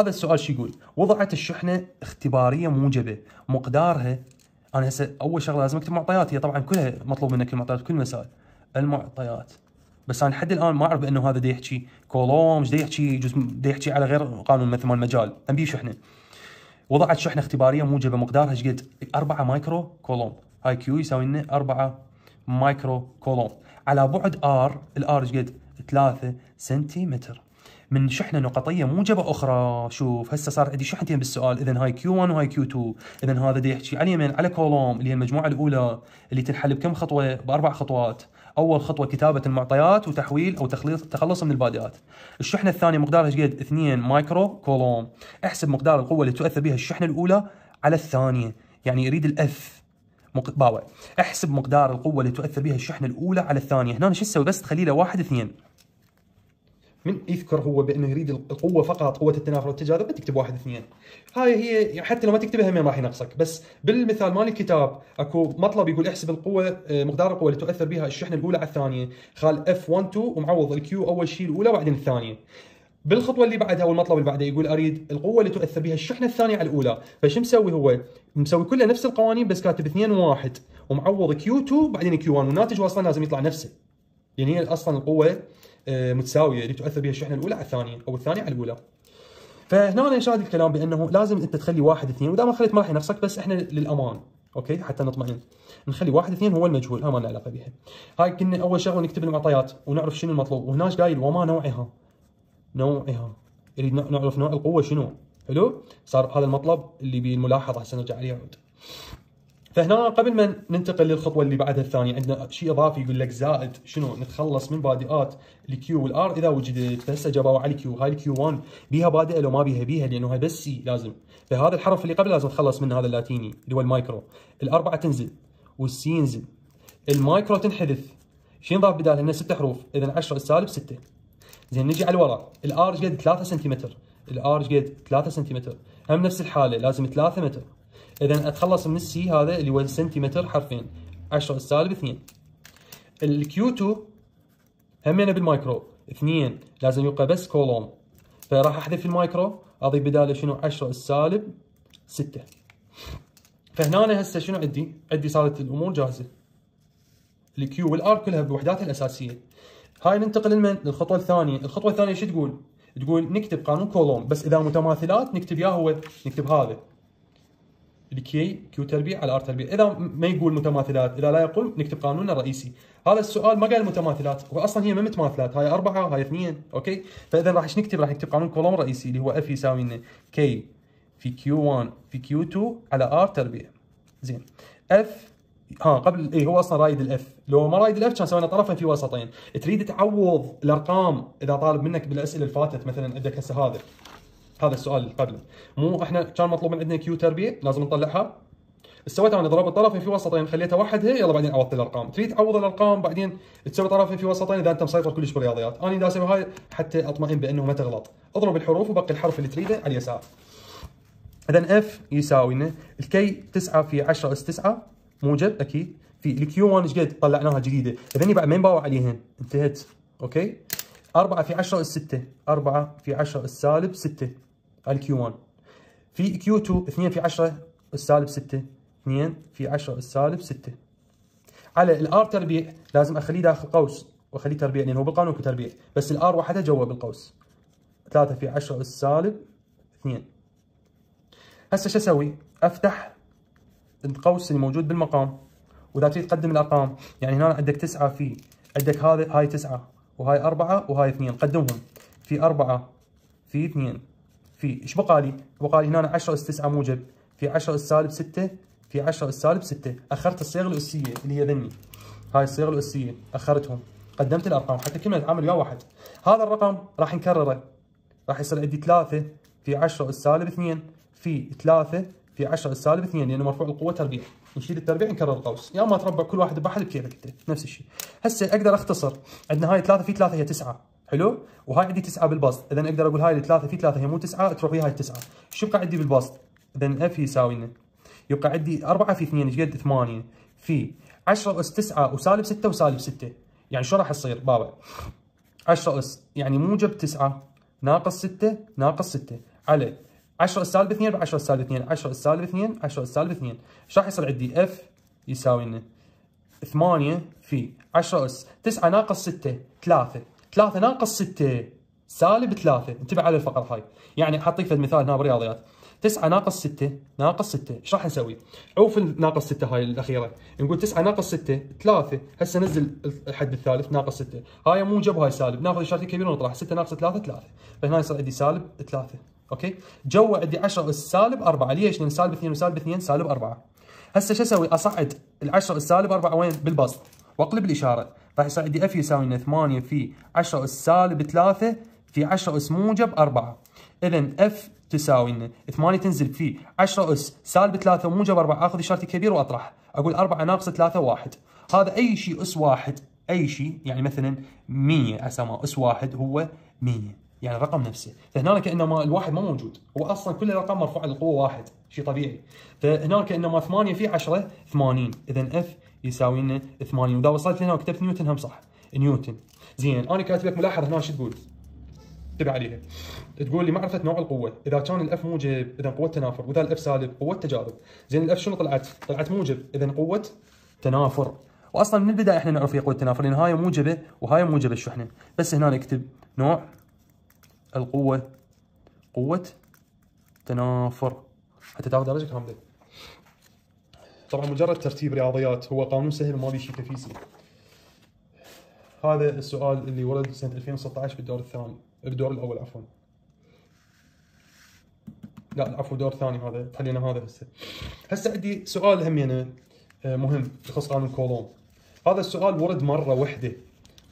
هذا السؤال شو يقول وضعت الشحنه اختباريه موجبه مقدارها انا هسه اول شغله لازم اكتب معطيات هي طبعا كلها مطلوب منك المعطيات كل مسائل المعطيات بس انا لحد الان ما اعرف انه هذا دي يحكي كولوم دي يحكي جزء دي يحكي على غير قانون مثل المجال بي شحنه وضعت شحنه اختباريه موجبه مقدارها ايش قد 4 مايكرو كولوم هاي كيو يساوي لنا 4 مايكرو كولوم على بعد ار الار ايش قد 3 سنتيمتر من شحنه نقطيه موجبه اخرى شوف هسه صار عندي شحنتين بالسؤال اذا هاي كيو 1 وهاي كيو 2 اذا هذا دي يحكي على اليمين على كولوم اللي هي المجموعه الاولى اللي تنحل بكم خطوه باربع خطوات اول خطوه كتابه المعطيات وتحويل او تخليص تخلص من البادئات الشحنه الثانيه مقدارها قد 2 مايكرو كولوم احسب مقدار القوه اللي تؤثر بها الشحنه الاولى على الثانيه يعني يريد الاف باوع احسب مقدار القوه اللي تؤثر بها الشحنه الاولى على الثانيه هنا شو اسوي بس تخليه له واحد اثنين من يذكر هو بانه يريد القوه فقط قوه التنافر والتجاذب ما تكتب واحد اثنين هاي هي حتى لو ما تكتبها ما راح ينقصك بس بالمثال مال الكتاب اكو مطلب يقول احسب القوه آه، مقدار القوه اللي تؤثر بها الشحنه الاولى على الثانيه خال اف 1 2 ومعوض الكيو اول شيء الاولى بعدين الثانيه بالخطوه اللي بعدها والمطلب اللي بعده يقول اريد القوه اللي تؤثر بها الشحنه الثانيه على الاولى فشو مسوي هو مسوي كلها نفس القوانين بس كاتب 2 1 ومعوض كيو 2 بعدين كيو 1 والناتج اصلا لازم يطلع نفسه يعني هي اصلا القوه آه، متساويه اللي تؤثر بها الشحنه الاولى على الثانيه او الثانيه على الاولى. فهنا انا شاد الكلام بانه لازم انت تخلي واحد اثنين ودائما ما خليت ما راح ينقصك بس احنا للامان اوكي حتى نطمئن نخلي واحد اثنين هو المجهول ما لنا علاقه بها. هاي كنا اول شغله نكتب المعطيات ونعرف شنو المطلوب وهناش قايل وما نوعها نوعها نريد نعرف نوع القوه شنو حلو صار هذا المطلب اللي بالملاحظه هسه نرجع عليه عود فهنا قبل ما ننتقل للخطوه اللي بعدها الثانيه عندنا شيء اضافي يقول لك زائد شنو نتخلص من بادئات الكيو والار اذا وجدت فهسه جابوا على الكيو هاي الكيو 1 بيها بادئه لو ما بيها بيها لانه هاي بس سي لازم فهذا الحرف اللي قبل لازم نتخلص منه هذا اللاتيني اللي هو المايكرو الاربعه تنزل والسي ينزل المايكرو تنحذف شيء ينضاف بدالها انه ست حروف اذا 10 السالب 6 زين نجي على الوراء الار قد 3 سنتيمتر الار قد 3 سنتيمتر هم نفس الحاله لازم 3 متر اذا اتخلص من السي هذا اللي هو سنتيمتر حرفين 10 سالب 2 الكيو 2 همينه بالمايكرو 2 لازم يبقى بس كولوم فراح احذف المايكرو اضيف بداله شنو 10 سالب 6 فهنا هسه شنو عندي؟ عندي صارت الامور جاهزه الكيو والار كلها بوحداتها الاساسيه هاي ننتقل لمن؟ للخطوه الثانيه، الخطوه الثانيه شو تقول؟ تقول نكتب قانون كولوم بس اذا متماثلات نكتب يا هو نكتب هذا الكي كيو تربيع على ار تربيع اذا ما يقول متماثلات اذا لا يقول نكتب قانوننا الرئيسي هذا السؤال ما قال متماثلات هو اصلا هي ما متماثلات هاي اربعه هاي اثنين اوكي فاذا راح ايش نكتب راح نكتب قانون كولوم الرئيسي اللي هو اف يساوي لنا كي في كيو 1 في كيو 2 على ار تربيع زين اف ها قبل اي هو اصلا رايد الاف لو ما رايد الاف كان سوينا طرفين في وسطين تريد تعوض الارقام اذا طالب منك بالاسئله اللي فاتت مثلا عندك هسه هذا هذا السؤال اللي قبله مو احنا كان مطلوب من عندنا كيو تربيع لازم نطلعها سويتها انا ضربت طرفين في وسطين خليتها وحدها يلا بعدين عوضت الارقام تريد تعوض الارقام بعدين تسوي طرفين في وسطين اذا انت مسيطر كلش بالرياضيات انا دا اسوي هاي حتى اطمئن بانه ما تغلط اضرب الحروف وبقي الحرف اللي تريده على اليسار اذا اف يساوي لنا الكي 9 في 10 اس 9 موجب اكيد في الكيو 1 ايش قد طلعناها جديده اذا بعد ما نباوع عليهن انتهت اوكي 4 في 10 اس 6 4 في 10 اس سالب 6 الكيو 1 في كيو 2 2 في 10 السالب 6 2 في 10 السالب 6 على الار تربيع لازم اخليه داخل قوس واخليه تربيع لانه هو بالقانون اكو تربيع بس الار وحده جوا بالقوس 3 في 10 السالب 2 هسه شو اسوي؟ افتح القوس اللي موجود بالمقام واذا تريد تقدم الارقام يعني هنا عندك 9 في عندك هذا هاي 9 وهاي 4 وهاي 2 قدمهم في 4 في 2 في ايش بقى لي؟ بقى لي هنا 10 اس 9 موجب في 10 اس سالب 6 في 10 اس سالب 6 اخرت الصيغه الاسيه اللي هي ذني هاي الصيغه الاسيه اخرتهم قدمت الارقام حتى كلمه نتعامل ويا واحد هذا الرقم راح نكرره راح يصير عندي 3 في 10 اس سالب 2 في 3 في 10 اس سالب 2 لانه يعني مرفوع القوه تربيع نشيل التربيع نكرر القوس يا اما تربع كل واحد بحد بكيفك انت نفس الشيء هسه اقدر اختصر عندنا هاي 3 في 3 هي 9 حلو وهاي عندي 9 بالبسط اذا اقدر اقول هاي الثلاثه في ثلاثه هي مو 9 تروح وياها التسعه شو يبقى عندي بالبسط اذا الاف يساوي لنا يبقى عندي 4 في 2 ايش قد 8 في 10 اس 9 وسالب 6 وسالب 6 يعني شو راح يصير بابا 10 اس يعني موجب 9 ناقص 6 ناقص 6 على 10 اس سالب 2 ب 10 اس سالب 2 10 اس سالب 2 10 اس سالب 2 ايش راح يصير عندي اف يساوي لنا 8 في 10 اس 9 ناقص 6 3 3 ناقص 6 سالب 3 انتبه على الفقره هاي يعني حطيك في مثال هنا بالرياضيات 9 ناقص 6 ناقص 6 ايش راح نسوي؟ عوف ناقص 6 هاي الاخيره نقول 9 ناقص 6 3 هسه نزل الحد الثالث ناقص 6 هاي موجب هاي سالب ناخذ اشاره الكبيره ونطرح 6 ناقص 3 3 فهنا يصير عندي سالب 3 اوكي جوا عندي 10 السالب 4 ليش؟ لان سالب 2 وسالب 2 سالب 4 هسه شو اسوي؟ اصعد ال 10 السالب 4 وين؟ بالبسط واقلب الاشاره راح يصير عندي اف يساوي لنا 8 في 10 اس سالب 3 في 10 اس موجب 4 اذا اف تساوي لنا 8 تنزل في 10 اس سالب 3 موجب 4 اخذ اشارتي الكبير واطرح اقول 4 ناقص 3 1 هذا اي شيء اس واحد اي شيء يعني مثلا 100 اسمى اس واحد هو 100 يعني الرقم نفسه فهنا كانما الواحد ما موجود هو اصلا كل الارقام مرفوعه للقوه واحد شيء طبيعي فهنا كانما 8 في 10 80 اذا اف يساوي لنا 80 واذا وصلت هنا وكتبت نيوتن هم صح نيوتن زين انا كاتب لك ملاحظه هنا شو تقول؟ انتبه عليها تقول لي معرفه نوع القوه اذا كان الاف موجب اذا قوه تنافر واذا الاف سالب قوه تجاذب زين الاف شنو طلعت؟ طلعت موجب اذا قوه تنافر واصلا من البدايه احنا نعرف هي قوه التنافر لان هاي موجبه وهاي موجبه الشحنه بس هنا نكتب نوع القوه قوه تنافر حتى تاخذ درجه كامله طبعا مجرد ترتيب رياضيات هو قانون سهل وما شيء تفيسي هذا السؤال اللي ورد سنه 2016 بالدور الثاني بالدور الاول عفوا لا عفوا دور ثاني هذا خلينا هذا هسه هسه عندي سؤال همينه يعني، آه، مهم يخص قانون كولوم هذا السؤال ورد مره واحده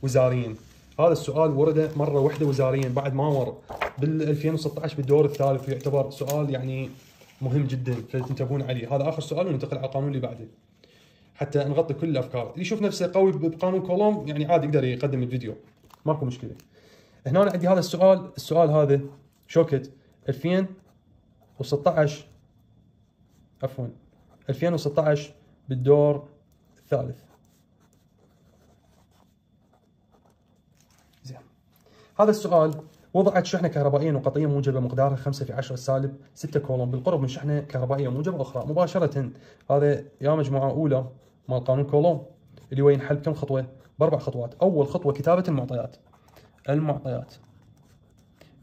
وزاريا هذا السؤال ورد مره واحده وزاريا بعد ما ورد بال 2016 بالدور الثالث ويعتبر سؤال يعني مهم جدا فتنتبهون عليه هذا اخر سؤال وننتقل على القانون اللي بعده حتى نغطي كل الافكار اللي يشوف نفسه قوي بقانون كولوم يعني عادي يقدر يقدم الفيديو ماكو مشكله هنا أنا عندي هذا السؤال السؤال هذا شوكت 2016 عفوا 2016 بالدور الثالث زين هذا السؤال وضعت شحنة كهربائية نقطية موجبة مقدارها 5 في 10 سالب 6 كولوم بالقرب من شحنة كهربائية موجبة أخرى مباشرة هذا يا مجموعة أولى مال قانون كولوم اللي هو ينحل بكم خطوة؟ بأربع خطوات أول خطوة كتابة المعطيات المعطيات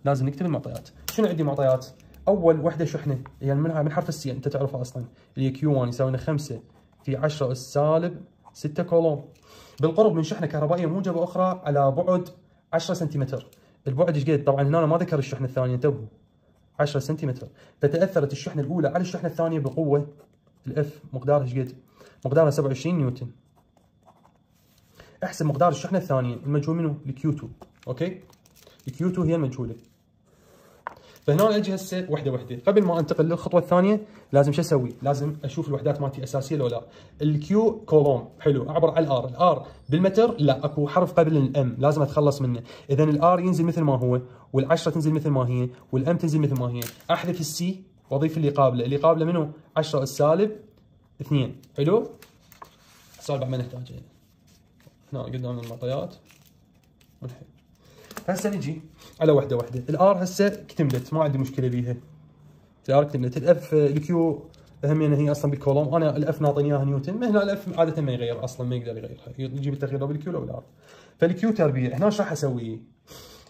لازم نكتب المعطيات شنو عندي معطيات؟ أول وحدة شحنة هي يعني منها من حرف السي أنت تعرفها أصلا اللي هي كيو 1 يساوي لنا 5 في 10 سالب 6 كولوم بالقرب من شحنة كهربائية موجبة أخرى على بعد 10 سنتيمتر البعد ايش قد؟ طبعا هنا ما ذكر الشحنه الثانيه انتبهوا 10 سنتيمتر فتاثرت الشحنه الاولى على الشحنه الثانيه بقوه الاف مقدارها ايش قد؟ مقدارها 27 نيوتن احسب مقدار الشحنه الثانيه المجهول منه الكيو 2 اوكي الكيو 2 هي المجهوله فهنا اجي هسه وحده وحده قبل ما انتقل للخطوه الثانيه لازم شو اسوي؟ لازم اشوف الوحدات مالتي اساسيه لو لا الكيو كولوم حلو اعبر على الار الار بالمتر لا اكو حرف قبل الام لازم اتخلص منه اذا الار ينزل مثل ما هو والعشره تنزل مثل ما هي والام تنزل مثل ما هي احذف السي واضيف اللي قابله اللي قابله منو 10 السالب 2 حلو السالب ما نحتاجه هنا قدام المعطيات ونحل هسه نجي على واحده واحده الار هسه اكتملت ما عندي مشكله بيها الار اكتملت الاف آه، الكيو يعني هي اصلا بالكولوم انا الاف ناطيني اياها نيوتن هنا الاف عاده ما يغير اصلا ما يقدر يغيرها يجيب التغيير بالكيو لو بالار فالكيو تربيع هنا ايش راح اسوي؟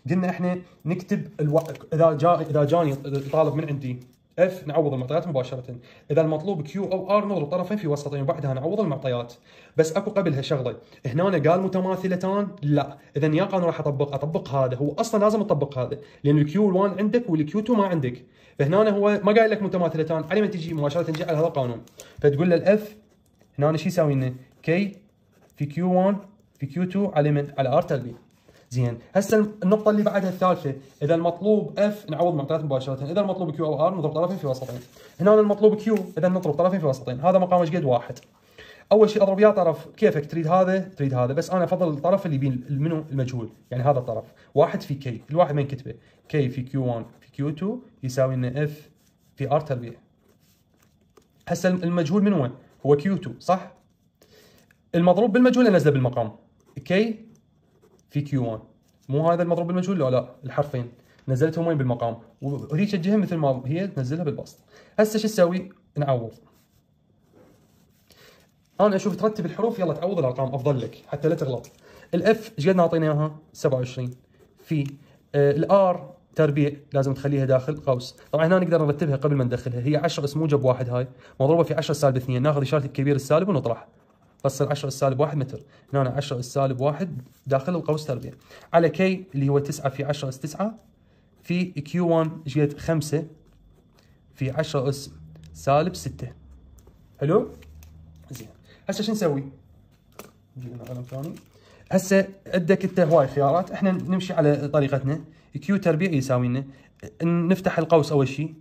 قلنا احنا نكتب الو... اذا جا اذا جاني طالب من عندي اف نعوض المعطيات مباشره اذا المطلوب كيو او ار نضرب طرفين في وسطين وبعدها نعوض المعطيات بس اكو قبلها شغله هنا أنا قال متماثلتان لا اذا يا قانون راح اطبق اطبق هذا هو اصلا لازم اطبق هذا لان الكيو 1 عندك والكيو 2 ما عندك فهنا هو ما قايل لك متماثلتان على ما تجي مباشره تجي على هذا القانون فتقول له الاف هنا شو يساوي لنا كي في كيو 1 في كيو 2 على من على ار تلبي زين هسه النقطه اللي بعدها الثالثه اذا المطلوب اف نعوض معطيات مباشره اذا المطلوب كيو او ار نضرب طرفين في وسطين هنا المطلوب كيو اذا نضرب طرفين في وسطين هذا مقام ايش قد واحد اول شيء اضرب يا طرف كيفك تريد هذا تريد هذا بس انا افضل الطرف اللي بين منو المجهول يعني هذا الطرف واحد في كي الواحد من كتبه كي في كيو 1 في كيو 2 يساوي لنا اف في ار تربيع هسه المجهول من وين؟ هو كيو 2 صح؟ المضروب بالمجهول انزله بالمقام كي في كيو 1 مو هذا المضروب المجهول لا لا الحرفين نزلتهم وين بالمقام وهذيك الجهه مثل ما هي تنزلها بالبسط هسه شو نسوي نعوض انا اشوف ترتب الحروف يلا تعوض الارقام افضل لك حتى لا تغلط الاف ايش قد نعطينا اياها 27 في آه، الار تربيع لازم تخليها داخل قوس طبعا هنا نقدر نرتبها قبل ما ندخلها هي 10 موجب واحد هاي مضروبه في 10 سالب 2 ناخذ اشاره الكبير السالب ونطرح بصير 10 اس سالب 1 متر هنا 10 اس سالب 1 داخل القوس تربيع على كي اللي هو 9 في 10 اس 9 في كيو 1 جيت 5 في 10 اس سالب 6 حلو زين هسه شو نسوي نجيب لنا قلم ثاني هسه عندك انت هواي خيارات احنا نمشي على طريقتنا كيو تربيع يساوي لنا نفتح القوس اول شيء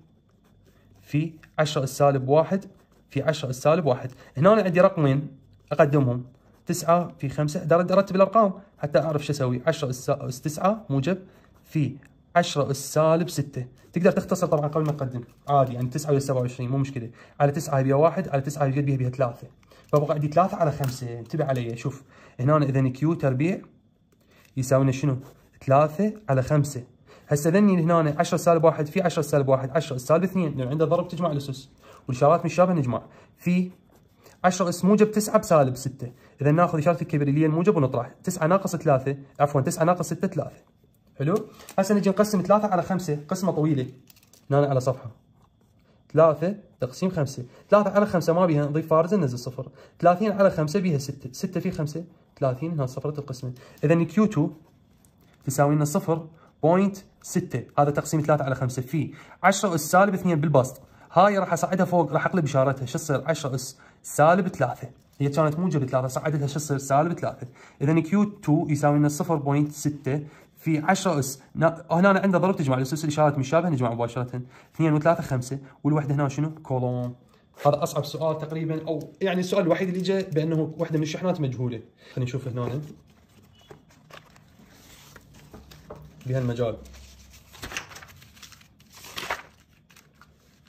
في 10 سالب 1 في 10 سالب 1 هنا عندي رقمين اقدمهم 9 في 5 ارتب الارقام حتى اعرف شو اسوي 10 اس 9 موجب في 10 اس سالب 6 تقدر تختصر طبعا قبل ما تقدم عادي يعني 9 ويا 27 مو مشكله على 9 يبيها 1 على 9 يبيها بيها 3 فبقى عندي 3 على 5 انتبه علي شوف هنا اذا كيو تربيع يساوينا شنو 3 على 5 هسه ذني هنا 10 سالب 1 في 10 سالب 1 10 سالب 2 لان عنده ضرب تجمع الاسس والاشارات من شابه نجمع في 10 اس موجب 9 بسالب 6 اذا ناخذ اشاره الكبريليه الموجب ونطرح 9 ناقص 3 عفوا 9 ناقص 6 3 حلو هسه نجي نقسم 3 على 5 قسمه طويله هنا على صفحه 3 تقسيم 5 3 على 5 ما بيها نضيف فارزه ننزل صفر 30 على 5 بيها 6 6 في 5 30 هنا صفرت القسمه اذا كيو 2 تساوي لنا 0.6 هذا تقسيم 3 على 5 في 10 اس سالب 2 بالبسط هاي راح اصعدها فوق راح اقلب اشارتها شو تصير 10 اس سالب 3 هي كانت موجب 3 صعدتها شو تصير سالب 3 اذا كيو 2 يساوي لنا 0.6 في 10 اس هنا انا عندي ضرب تجمع الاسس الاشارات مشابهه نجمع مباشره 2 و3 5 والوحده هنا شنو كولوم هذا اصعب سؤال تقريبا او يعني السؤال الوحيد اللي جاء بانه وحده من الشحنات مجهوله خلينا نشوف هنا بهالمجال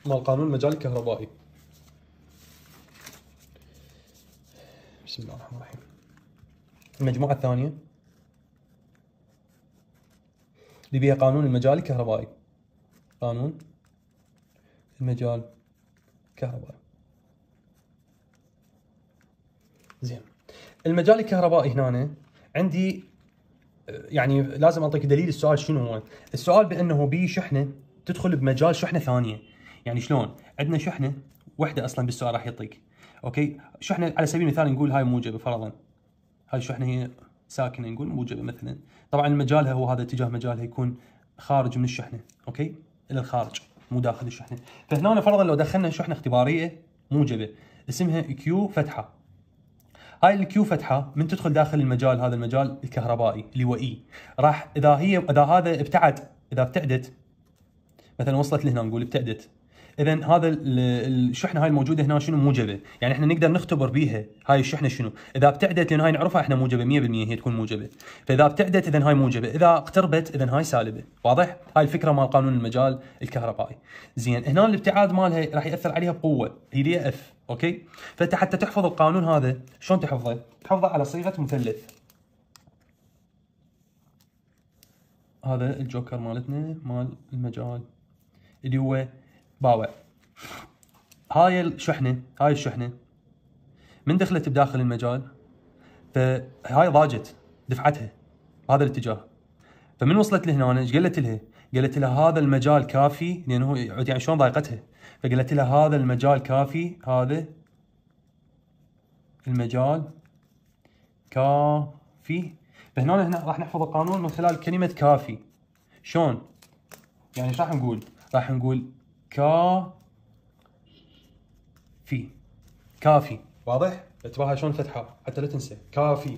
مال قانون المجال الكهربائي بسم الله الرحمن الرحيم المجموعة الثانية اللي بها قانون المجال الكهربائي قانون المجال الكهربائي زين المجال الكهربائي هنا عندي يعني لازم اعطيك دليل السؤال شنو هو السؤال بانه بي شحنه تدخل بمجال شحنه ثانيه يعني شلون عندنا شحنه واحده اصلا بالسؤال راح يعطيك اوكي شحنه على سبيل المثال نقول هاي موجبه فرضا هاي الشحنه هي ساكنه نقول موجبه مثلا طبعا مجالها هو هذا اتجاه مجالها يكون خارج من الشحنه اوكي الى الخارج مو داخل الشحنه فهنا فرضا لو دخلنا شحنه اختباريه موجبه اسمها كيو فتحه هاي الكيو فتحه من تدخل داخل المجال هذا المجال الكهربائي اللي هو اي e. راح اذا هي اذا هذا ابتعد اذا ابتعدت مثلا وصلت لهنا نقول ابتعدت اذا هذا الشحنه هاي الموجوده هنا شنو موجبه يعني احنا نقدر نختبر بيها هاي الشحنه شنو اذا ابتعدت لان هاي نعرفها احنا موجبه 100% هي تكون موجبه فاذا ابتعدت اذا هاي موجبه اذا اقتربت اذا هاي سالبه واضح هاي الفكره مال قانون المجال الكهربائي زين هنا الابتعاد مالها راح ياثر عليها بقوه هي دي اف اوكي فانت حتى تحفظ القانون هذا شلون تحفظه تحفظه على صيغه مثلث هذا الجوكر مالتنا مال المجال اللي هو باوع هاي الشحنه هاي الشحنه من دخلت بداخل المجال فهاي ضاجت دفعتها هذا الاتجاه فمن وصلت لهنا ايش قلت لها؟ قالت لها هذا المجال كافي لانه يعني شلون ضايقتها فقالت لها هذا المجال كافي هذا المجال كافي فهنا هنا راح نحفظ القانون من خلال كلمه كافي شلون؟ يعني ايش راح نقول؟ راح نقول كافي كافي واضح؟ انتبهها شلون فتحه حتى لا تنسى كافي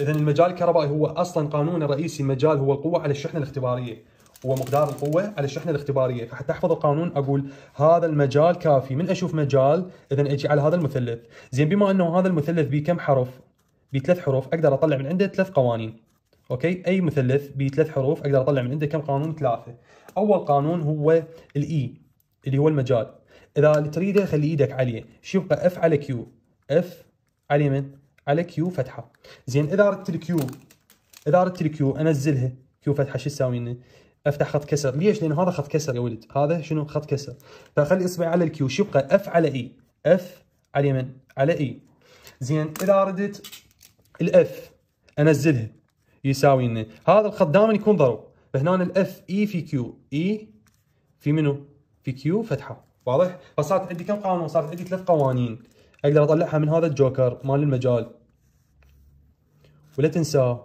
اذا المجال الكهربائي هو اصلا قانون الرئيسي مجال هو القوه على الشحنه الاختباريه هو مقدار القوه على الشحنه الاختباريه فحتى احفظ القانون اقول هذا المجال كافي من اشوف مجال اذا اجي على هذا المثلث زين بما انه هذا المثلث بكم حرف بثلاث حروف اقدر اطلع من عنده ثلاث قوانين اوكي اي مثلث بثلاث حروف اقدر اطلع من عنده كم قانون ثلاثه اول قانون هو الاي e. اللي هو المجال اذا تريده خلي ايدك عليه شو يبقى اف على كيو اف على من على كيو فتحه زين اذا اردت الكيو اذا اردت الكيو انزلها كيو فتحه شو تساوي لنا افتح خط كسر ليش لان هذا خط كسر يا ولد هذا شنو خط كسر فخلي اصبعي على الكيو شو يبقى اف على اي e. اف على من على اي e. زين اذا اردت الاف انزلها يساوي لنا هذا الخط دائما يكون ضرب فهنا الاف اي e في كيو اي في منو بي كيو فتحه واضح فصارت عندي كم قانون صارت عندي ثلاث قوانين اقدر اطلعها من هذا الجوكر مال المجال ولا تنسى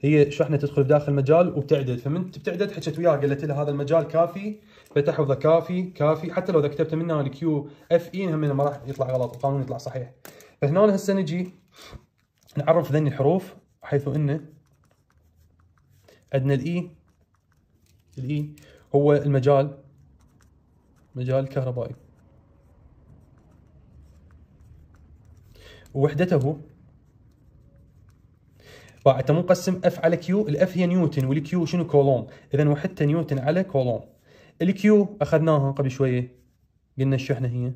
هي شحنه تدخل داخل المجال وبتعدد فمن بتعدد حكيت وياها قلت لها هذا المجال كافي فتحفظه كافي كافي حتى لو اذا كتبت منها الكيو اف اي e، هم ما راح يطلع غلط القانون يطلع صحيح فهنا هسه نجي نعرف ذن الحروف حيث انه عندنا الاي e، الاي e هو المجال مجال كهربائي ووحدته باعته مقسم اف على كيو الاف هي نيوتن والكيو شنو كولوم اذا وحدته نيوتن على كولوم الكيو اخذناها قبل شويه قلنا الشحنه هي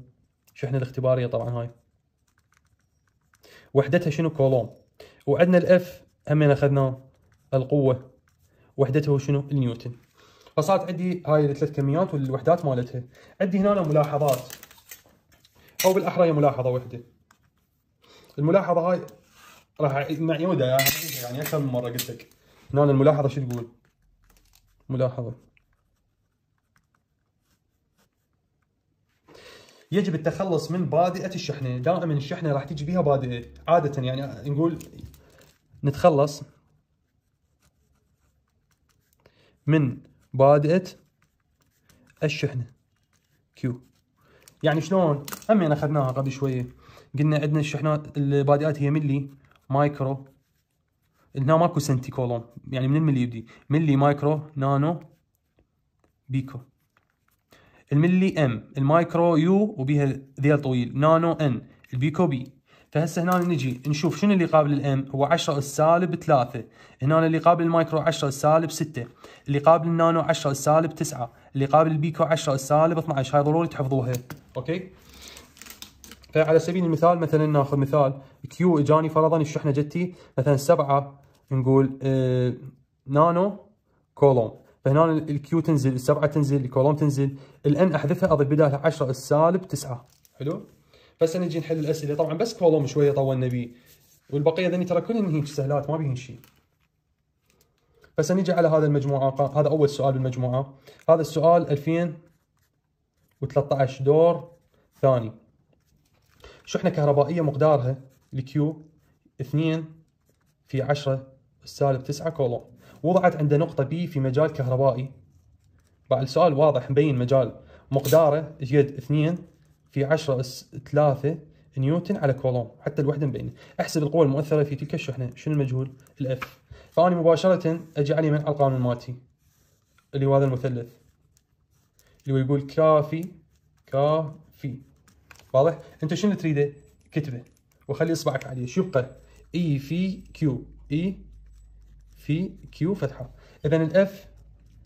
الشحنه الاختباريه طبعا هاي وحدتها شنو كولوم وعندنا الاف همين اخذناه القوه وحدته شنو النيوتن فصارت عندي هاي الثلاث كميات والوحدات مالتها عندي هنا ملاحظات او بالاحرى هي ملاحظه واحده الملاحظه هاي راح معيودة يعني, يعني اكثر من مره قلت لك هنا الملاحظه شو تقول ملاحظه يجب التخلص من بادئه الشحنه دائما الشحنه راح تجي بها بادئه عاده يعني نقول نتخلص من بادئة الشحنة كيو يعني شلون همين اخذناها قبل شوية قلنا عندنا الشحنات البادئات هي ملي مايكرو هنا ماكو سنتي كولوم يعني من الملي يبدي ملي مايكرو نانو بيكو الملي ام المايكرو يو وبيها ذيل طويل نانو ان البيكو بي فهسه هنا نجي نشوف شنو اللي قابل الام هو 10 اس سالب 3 هنا اللي قابل المايكرو 10 اس سالب 6 اللي قابل النانو 10 اس سالب 9 اللي قابل البيكو 10 اس سالب 12 هاي ضروري تحفظوها اوكي فعلى سبيل المثال مثلا ناخذ مثال كيو اجاني فرضا الشحنه جتي مثلا 7 نقول آه نانو كولوم فهنا الكيو تنزل السبعه تنزل الكولوم تنزل الان احذفها اضيف بدالها 10 السالب 9 حلو بس نجي نحل الاسئله طبعا بس كولوم شويه طولنا بيه والبقيه ذني ترى كلهن هيك سهلات ما بهن شيء بس نجي على هذا المجموعه هذا اول سؤال بالمجموعه هذا السؤال 2013 دور ثاني شحنه كهربائيه مقدارها الكيو 2 في 10 السالب 9 كولوم وضعت عند نقطه بي في مجال كهربائي بعد السؤال واضح مبين مجال مقداره ايش 2 في 10 اس 3 نيوتن على كولوم حتى الوحده مبينه احسب القوه المؤثره في تلك الشحنه شنو المجهول الاف فاني مباشره اجي على يمن القانون مالتي اللي هو هذا المثلث اللي هو يقول كافي كافي واضح انت شنو تريده كتبه وخلي اصبعك عليه شو يبقى اي في كيو اي في كيو فتحه اذا الاف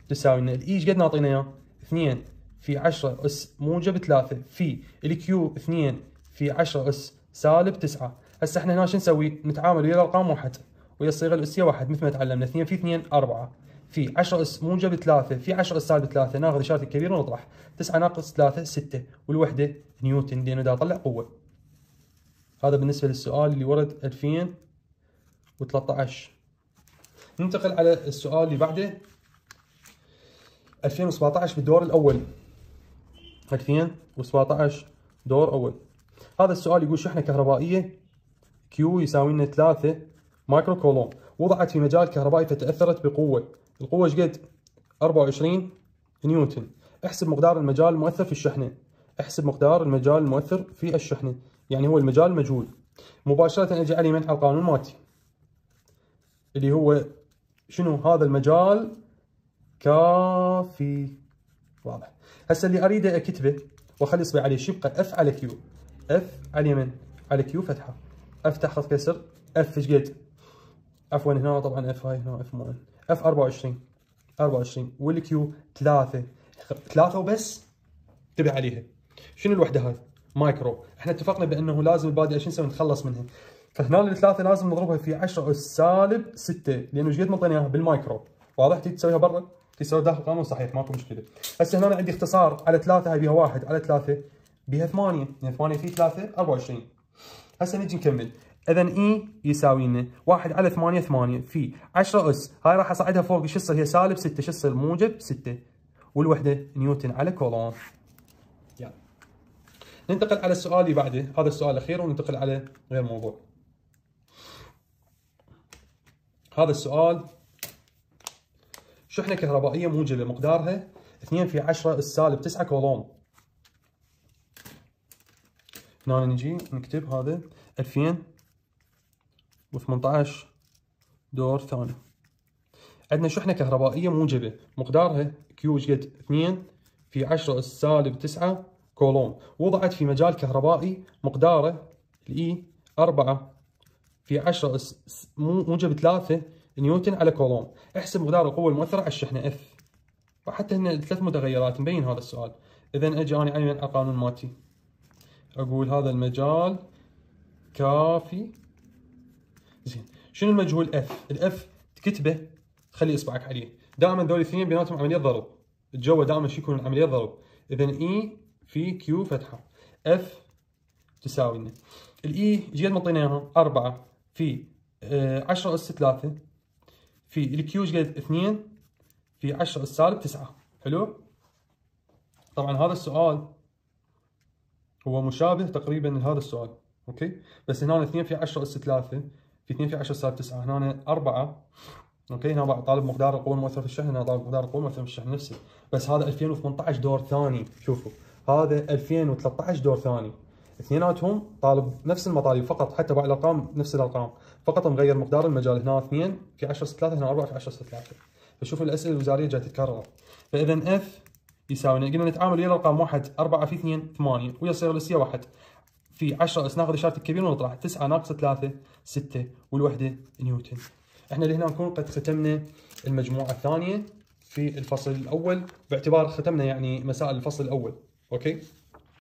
تساوي لنا الاي ايش قد نعطينا اياه 2 في 10 اس موجب 3 في الكيو 2 في 10 اس سالب 9 هسه احنا هنا شو نسوي نتعامل ويا الارقام واحد ويا الصيغه الاسيه واحد مثل ما تعلمنا 2 في 2 4 في 10 اس موجب 3 في 10 اس سالب 3 ناخذ اشاره الكبير ونطرح 9 ناقص 3 6 والوحده نيوتن لانه دا اطلع قوه هذا بالنسبه للسؤال اللي ورد 2013 ننتقل على السؤال اللي بعده 2017 بالدور الاول 2017 دور اول هذا السؤال يقول شحنه كهربائيه كيو يساوي لنا 3 مايكرو كولوم وضعت في مجال كهربائي فتاثرت بقوه القوه ايش قد 24 نيوتن احسب مقدار المجال المؤثر في الشحنه احسب مقدار المجال المؤثر في الشحنه يعني هو المجال المجهول مباشره اجي على منح القانون ماتي اللي هو شنو هذا المجال كافي واضح هسه اللي اريده اكتبه واخلي اصبعي عليه شو يبقى اف على كيو اف على اليمين على كيو فتحه افتح خط كسر اف ايش قد عفوا هنا طبعا اف هاي هنا اف مو اف 24 24 والكيو 3 3 وبس انتبه عليها شنو الوحده هاي؟ مايكرو احنا اتفقنا بانه لازم البادي ايش نسوي نتخلص منها فهنا الثلاثه لازم نضربها في 10 اس سالب 6 لانه ايش قد منطيناها بالمايكرو واضح تسويها برا يساوي داخل القانون صحيح ماكو مشكله هسه هنا عندي اختصار على ثلاثه هاي بها واحد على ثلاثه بها ثمانيه يعني ثمانيه في ثلاثه 24 هسه نجي نكمل اذا اي e يساوي لنا 1 على 8 8 في 10 اس هاي راح اصعدها فوق شو تصير هي سالب 6 شو تصير موجب 6 والوحده نيوتن على كولون ننتقل على السؤال اللي بعده هذا السؤال الاخير وننتقل على غير موضوع هذا السؤال شحنة كهربائية موجبة مقدارها 2 في 10 السالب 9 كولوم هنا نجي نكتب هذا 2018 دور ثاني عندنا شحنة كهربائية موجبة مقدارها كيو قد 2 في 10 السالب 9 كولوم وضعت في مجال كهربائي مقداره الاي e 4 في 10 موجب 3 نيوتن على كولوم احسب مقدار القوه المؤثره على الشحنه اف وحتى هنا ثلاث متغيرات مبين هذا السؤال اذا اجي انا على القانون مالتي اقول هذا المجال كافي زين شنو المجهول اف الاف تكتبه تخلي اصبعك عليه دائما ذول الاثنين بيناتهم عمليه ضرب الجو دائما شو يكون عمليه ضرب اذا اي e في كيو فتحه اف تساوي لنا الاي e، جيت قد معطينا اياها 4 في 10 اس 3 في الكيوج قالت 2 في 10 السالب 9 حلو طبعا هذا السؤال هو مشابه تقريبا لهذا السؤال اوكي بس هنا 2 في 10 اس 3 في 2 في 10 سالب 9 هنا 4 اوكي هنا طالب مقدار القوه المؤثره في الشحن هنا طالب مقدار القوه المؤثره في الشحن نفسه بس هذا 2018 دور ثاني شوفوا هذا 2013 دور ثاني اثنيناتهم طالب نفس المطالب فقط حتى بعد الارقام نفس الارقام فقط مغير مقدار المجال هنا 2 في 10 6 3 هنا 4 في 10 6 3 فشوف الاسئله الوزاريه جاي تتكرر فاذا اف يساوي قلنا نتعامل ويا الارقام 1 4 في 2 8 ويا الصيغه الاسئله 1 في 10 ناخذ اشاره الكبير ونطرح 9 ناقص 3 6 والوحده نيوتن احنا لهنا نكون قد ختمنا المجموعه الثانيه في الفصل الاول باعتبار ختمنا يعني مسائل الفصل الاول اوكي